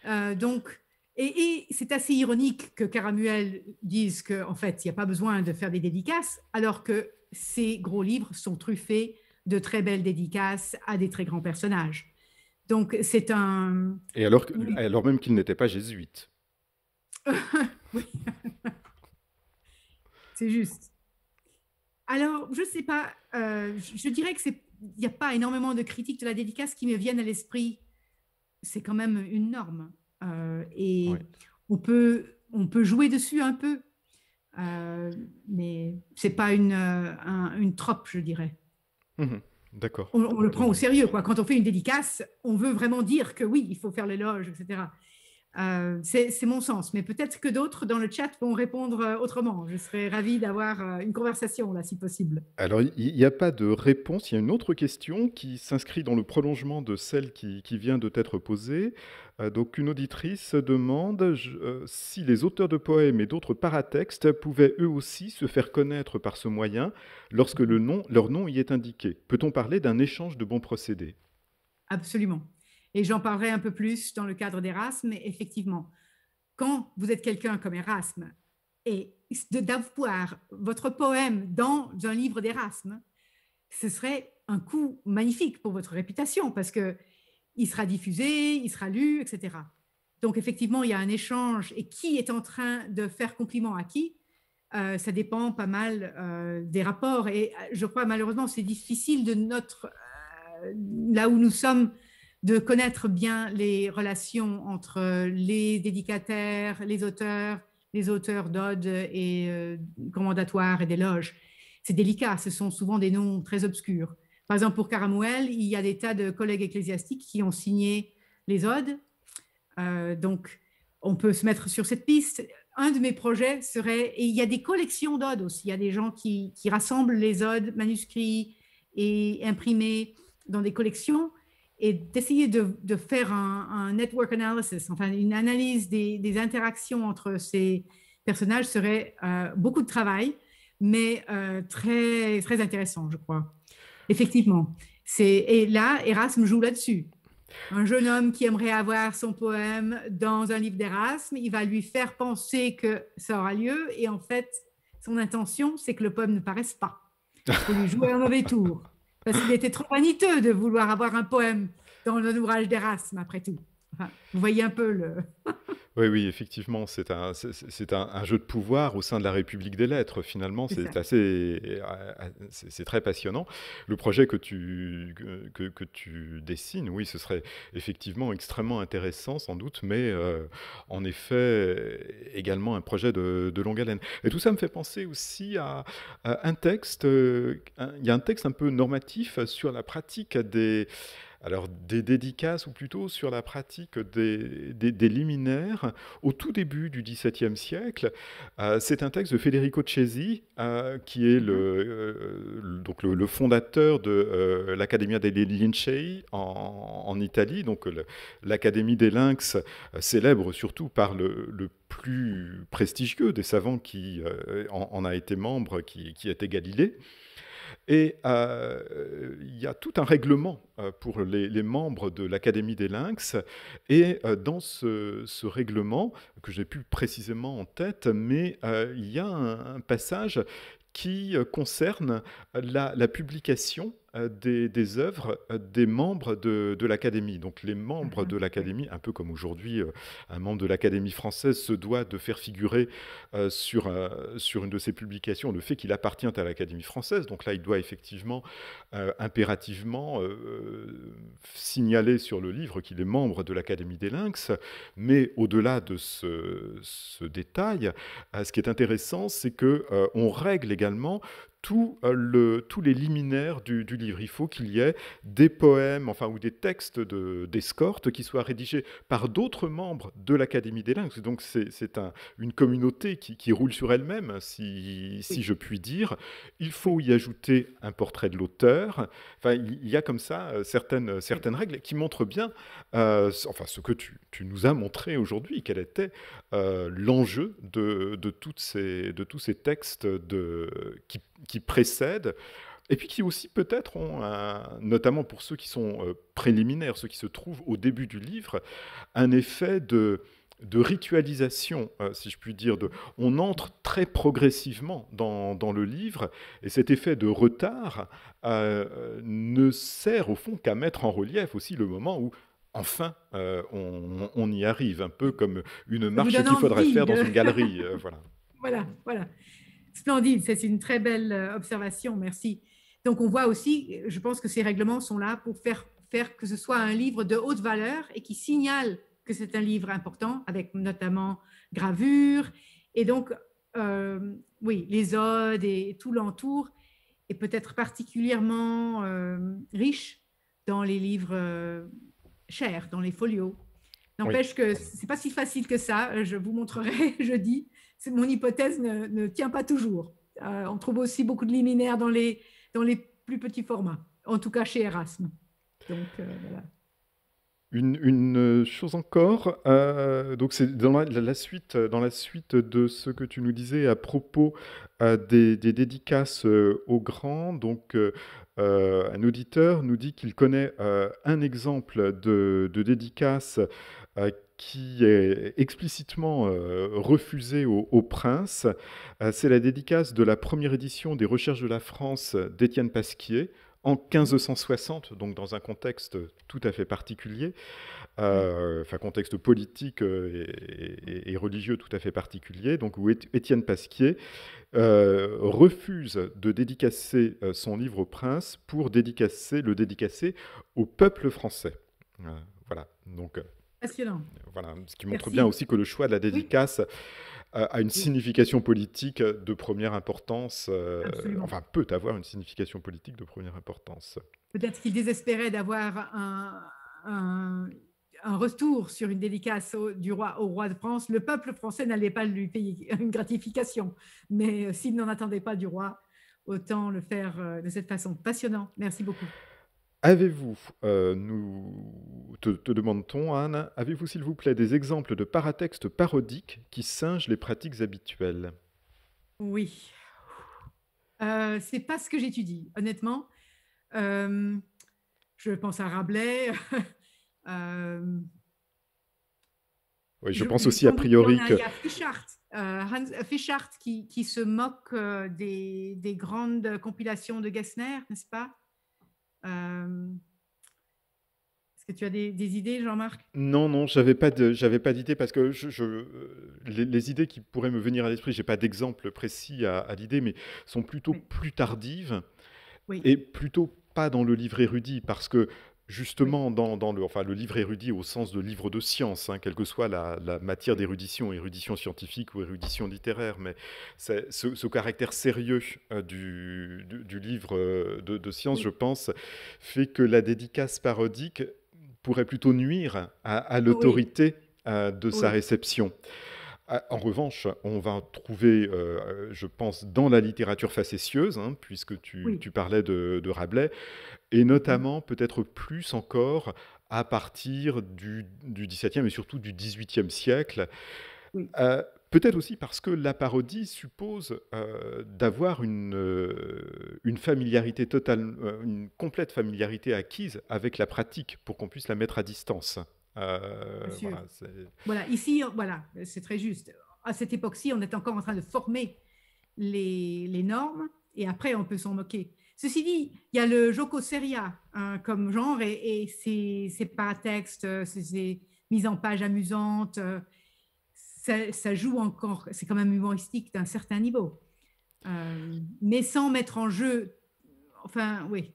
Euh, donc, et, c'est assez ironique que Caramuel dise qu'en fait, il n'y a pas besoin de faire des dédicaces, alors que ses gros livres sont truffés de très belles dédicaces à des très grands personnages. Donc c'est un. Et alors, alors même qu'il n'était pas jésuite. [LAUGHS] oui. [LAUGHS] c'est juste. Alors, je ne sais pas, euh, je, que dirais qu'il n'y a pas énormément de critiques de la dédicace qui me viennent à l'esprit. C'est quand même une norme. Euh, et on, peut, on peut jouer dessus un peu. Euh, mais ce n'est pas une, euh, une trope, je dirais. Mmh. On, le prend au sérieux. Quoi. Quand on fait une dédicace, on veut vraiment dire que oui, il faut faire l'éloge, etc. Euh, c'est mon sens, mais peut-être que d'autres dans le chat vont répondre euh, autrement. Je serais ravie d'avoir euh, une conversation là, si possible. Alors, il n'y a pas de réponse. Il y a une autre question qui s'inscrit dans le prolongement de celle qui, vient de t'être posée. donc, une auditrice demande si les auteurs de poèmes et d'autres paratextes pouvaient eux aussi se faire connaître par ce moyen lorsque leur nom y est indiqué. Peut-on parler d'un échange de bons procédés Absolument. Et j'en parlerai un peu plus dans le cadre d'Erasme, mais effectivement, quand vous êtes quelqu'un comme Erasme et d'avoir votre poème dans un livre d'Erasme, ce serait un coup magnifique pour votre réputation parce que il sera diffusé, il sera lu, etc. Donc effectivement, il y a un échange et qui est en train de faire compliment à qui, euh, ça dépend pas mal euh, des rapports et euh, je crois malheureusement c'est difficile de notre là où nous sommes de connaître bien les relations entre euh, les dédicataires, les auteurs, les auteurs d'odes et euh, commandatoires et d'éloges. C'est délicat, ce sont souvent des noms très obscurs. Par exemple, pour Caramouel, il y a des tas de collègues ecclésiastiques qui ont signé les odes. Euh, donc, on peut se mettre sur cette piste. Un de mes projets serait, et il y a des collections d'odes aussi, il y a des gens qui rassemblent les odes manuscrits et imprimés dans des collections et d'essayer de, faire un, network analysis, enfin une analyse des, interactions entre ces personnages serait euh, beaucoup de travail, mais euh, très, très intéressant, je crois. Effectivement. Et là, Erasme joue là-dessus. Un jeune homme qui aimerait avoir son poème dans un livre d'Erasme, il va lui faire penser que ça aura lieu, et en fait, son intention, c'est que le poème ne paraisse pas. Il lui jouer un mauvais tour. Parce qu'il était trop vaniteux de vouloir avoir un poème dans le ouvrage d'Erasme, après tout. Ah, vous voyez un peu le... [LAUGHS] oui, oui, effectivement, c'est un, c'est un, jeu de pouvoir au sein de la République des lettres, finalement. C'est assez... Euh, euh, c'est très passionnant. Le projet que tu, que, tu dessines, oui, ce serait effectivement extrêmement intéressant, sans doute, mais euh, en effet, également un projet de, longue haleine. Et tout ça me fait penser aussi à, un texte... Il y a un texte un peu normatif sur la pratique des alors des dédicaces ou plutôt sur la pratique des, liminaires au tout début du XVIIe siècle. Euh, c'est un texte de Federico Cesi, euh, qui est le, euh, donc le, fondateur de l'Accademia dei Lincei en, Italie. Donc l'Académie des Lynx, célèbre surtout par le, plus prestigieux des savants qui en, a été membre, qui, qui était Galilée. Et euh, il y a tout un règlement euh, pour les, membres de l'Académie des Lynx. Et euh, dans ce, règlement, que j'ai plus précisément en tête, mais il y a un, passage qui concerne la publication euh, des, œuvres euh, des membres de, l'Académie. Donc les membres mhm. de l'Académie, un peu comme aujourd'hui, euh, un membre de l'Académie française se doit de faire figurer sur, sur une de ses publications le fait qu'il appartient à l'Académie française. Donc là, il doit effectivement impérativement signaler sur le livre qu'il est membre de l'Académie des Lynx. Mais au-delà de ce, ce détail, ce qui est intéressant, c'est que on règle également tout euh, le, tous les liminaires du, livre. Il faut qu'il y ait des poèmes, enfin, ou des textes d'escorte qui soient rédigés par d'autres membres de l'Académie des Lingues. Donc, c'est une communauté qui, roule sur elle-même, si, je puis dire. Il faut y ajouter un portrait de l'auteur. Enfin, il y a comme ça euh, certaines, certaines règles qui montrent bien, euh, enfin, ce que tu, nous as montré aujourd'hui, quel était l'enjeu de, de, ces, de tous ces textes de, qui qui précèdent, et puis qui aussi peut-être ont, notamment pour ceux qui sont euh, préliminaires, ceux qui se trouvent au début du livre, un effet de, de ritualisation, euh, si je puis dire. De, on entre très progressivement dans, dans le livre, et cet effet de retard euh, ne sert au fond qu'à mettre en relief aussi le moment où enfin on, y arrive, un peu comme une marche qu'il faudrait faire dans une galerie. [LAUGHS] voilà. Voilà, voilà. Splendide, c'est une très belle euh, observation, merci. Donc on voit aussi, je pense que ces règlements sont là pour faire, faire que ce soit un livre de haute valeur et qui signale que c'est un livre important, avec notamment gravure, et donc, euh, oui, les odes et tout l'entour est peut-être particulièrement euh, riche dans les livres chers, dans les folios. N'empêche que ce n'est pas si facile que ça, je vous montrerai [LAUGHS] jeudi, mon hypothèse ne, ne, tient pas toujours. Euh, on trouve aussi beaucoup de liminaires dans les, dans les plus petits formats, en tout cas chez Erasme. Donc, euh, Une, une, euh, chose encore, donc c'est dans la, suite, dans la suite de ce que tu nous disais à propos des, des, dédicaces aux grands. Donc, un auditeur nous dit qu'il connaît un exemple de, de dédicace qui est explicitement euh, refusé au, prince. Euh, c'est la dédicace de la première édition des Recherches de la France d'Étienne Pasquier en 1560, donc dans un contexte tout à fait particulier, euh, enfin contexte politique et, religieux tout à fait particulier, donc où Étienne Pasquier refuse de dédicacer son livre au prince pour dédicacer, le dédicacer au peuple français. voilà, donc voilà, ce qui montre bien aussi que le choix de la dédicace euh, a une signification politique de première importance, euh, enfin peut avoir une signification politique de première importance. Peut-être qu'il désespérait d'avoir un, retour sur une dédicace du roi au roi de France. Le peuple français n'allait pas lui payer une gratification, mais euh, s'il n'en attendait pas du roi, autant le faire de cette façon. Passionnant. Merci beaucoup. Avez-vous, euh, nous te, te demande-t-on, Anne, avez-vous s'il vous plaît des exemples de paratextes parodiques qui singent les pratiques habituelles Oui. Euh, c'est pas ce que j'étudie, honnêtement. Euh, je pense à Rabelais. [LAUGHS] Euh, oui, je, pense aussi a priori que. Il y a Fischart, Fischart qui, qui, se moque des, des grandes compilations de Gessner, n'est-ce pas euh, est-ce que tu as des, idées, Jean-Marc Non, non, j'avais pas j'avais pas d'idées parce que les, idées qui pourraient me venir à l'esprit, j'ai pas d'exemple précis à, l'idée, mais sont plutôt plus tardives et plutôt pas dans le livre érudit parce que Justement, dans, le, livre érudit au sens de livre de science, hein, quelle que soit la, matière d'érudition, érudition scientifique ou érudition littéraire, mais ce, caractère sérieux euh, du, livre euh, de, science, je pense, fait que la dédicace parodique pourrait plutôt nuire à, l'autorité euh, de sa réception. Ah, en revanche, on va trouver, je pense, dans la littérature facétieuse, hein, puisque tu, parlais de, Rabelais, et notamment peut-être plus encore à partir du, XVIIe et surtout du XVIIIe siècle. Euh, peut-être aussi parce que la parodie suppose euh, d'avoir une, euh, une, familiarité totale, une complète familiarité acquise avec la pratique pour qu'on puisse la mettre à distance. Voilà, voilà, ici, voilà, c'est très juste. À cette époque-ci, on est encore en train de former les, les normes et après, on peut s'en moquer. Ceci dit, il y a le Jocoseria Seria hein, comme genre et, c'est, pas texte, euh, c'est mise en page amusante. Euh, ça, joue encore, c'est quand même humoristique d'un certain niveau. Euh, mais sans mettre en jeu, enfin, oui,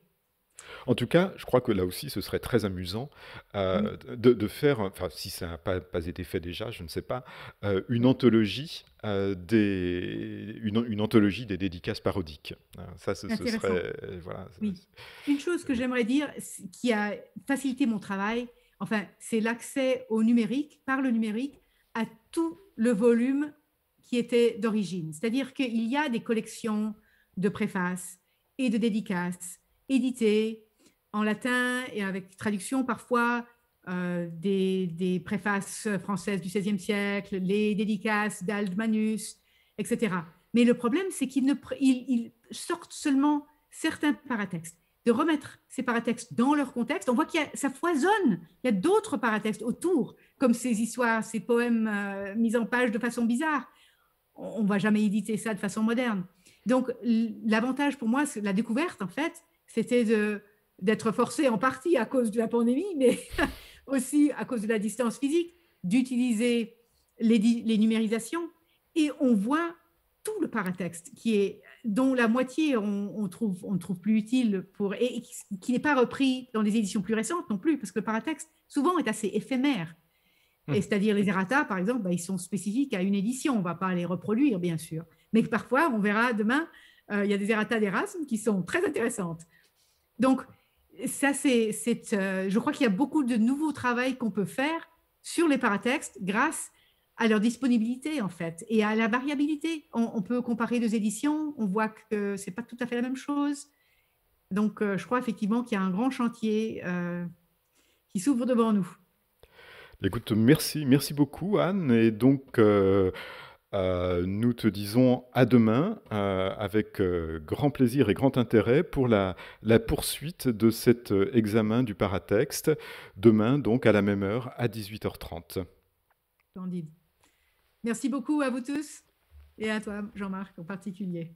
en tout cas, je crois que là aussi, ce serait très amusant euh, mmh. de, faire, enfin, si ça n'a pas, été fait déjà, je ne sais pas, euh, une anthologie. Euh, des, une, anthologie des dédicaces parodiques. Hein, ça, ce, serait. Voilà, oui. Une chose que j'aimerais dire, qui a facilité mon travail, enfin, c'est l'accès au numérique, par le numérique, à tout le volume qui était d'origine. C'est-à-dire qu'il y a des collections de préfaces et de dédicaces édité en latin et avec traduction parfois euh, des, préfaces françaises du XVIe siècle, les dédicaces d'Aldmanus, etc. Mais le problème, c'est qu'ils sortent seulement certains paratextes. De remettre ces paratextes dans leur contexte, on voit qu'il ça foisonne. Il y a d'autres paratextes autour, comme ces histoires, ces poèmes euh, mis en page de façon bizarre. On ne va jamais éditer ça de façon moderne. Donc, l'avantage pour moi, c'est la découverte, en fait, c'était d'être forcé en partie à cause de la pandémie, mais [LAUGHS] aussi à cause de la distance physique, d'utiliser les, les, numérisations. Et on voit tout le paratexte qui est, dont la moitié on, ne trouve, on trouve plus utile pour, et qui n'est pas repris dans des éditions plus récentes non plus, parce que le paratexte souvent est assez éphémère. Mmh. C'est-à-dire les errata, par exemple, bah, ils sont spécifiques à une édition, on ne va pas les reproduire, bien sûr. Mais parfois, on verra demain, euh, il y a des errata d'Erasme qui sont très intéressantes. Donc, ça, c'est, euh, je crois qu'il y a beaucoup de nouveaux travaux qu'on peut faire sur les paratextes grâce à leur disponibilité, en fait, et à la variabilité. On, peut comparer deux éditions, on voit que ce n'est pas tout à fait la même chose. Donc, euh, je crois effectivement qu'il y a un grand chantier euh, qui s'ouvre devant nous. Écoute, merci, merci beaucoup Anne. Et donc, euh, nous te disons à demain euh, avec euh, grand plaisir et grand intérêt pour la, poursuite de cet examen du paratexte, demain donc à la même heure à 18h30. Merci beaucoup à vous tous et à toi Jean-Marc en particulier.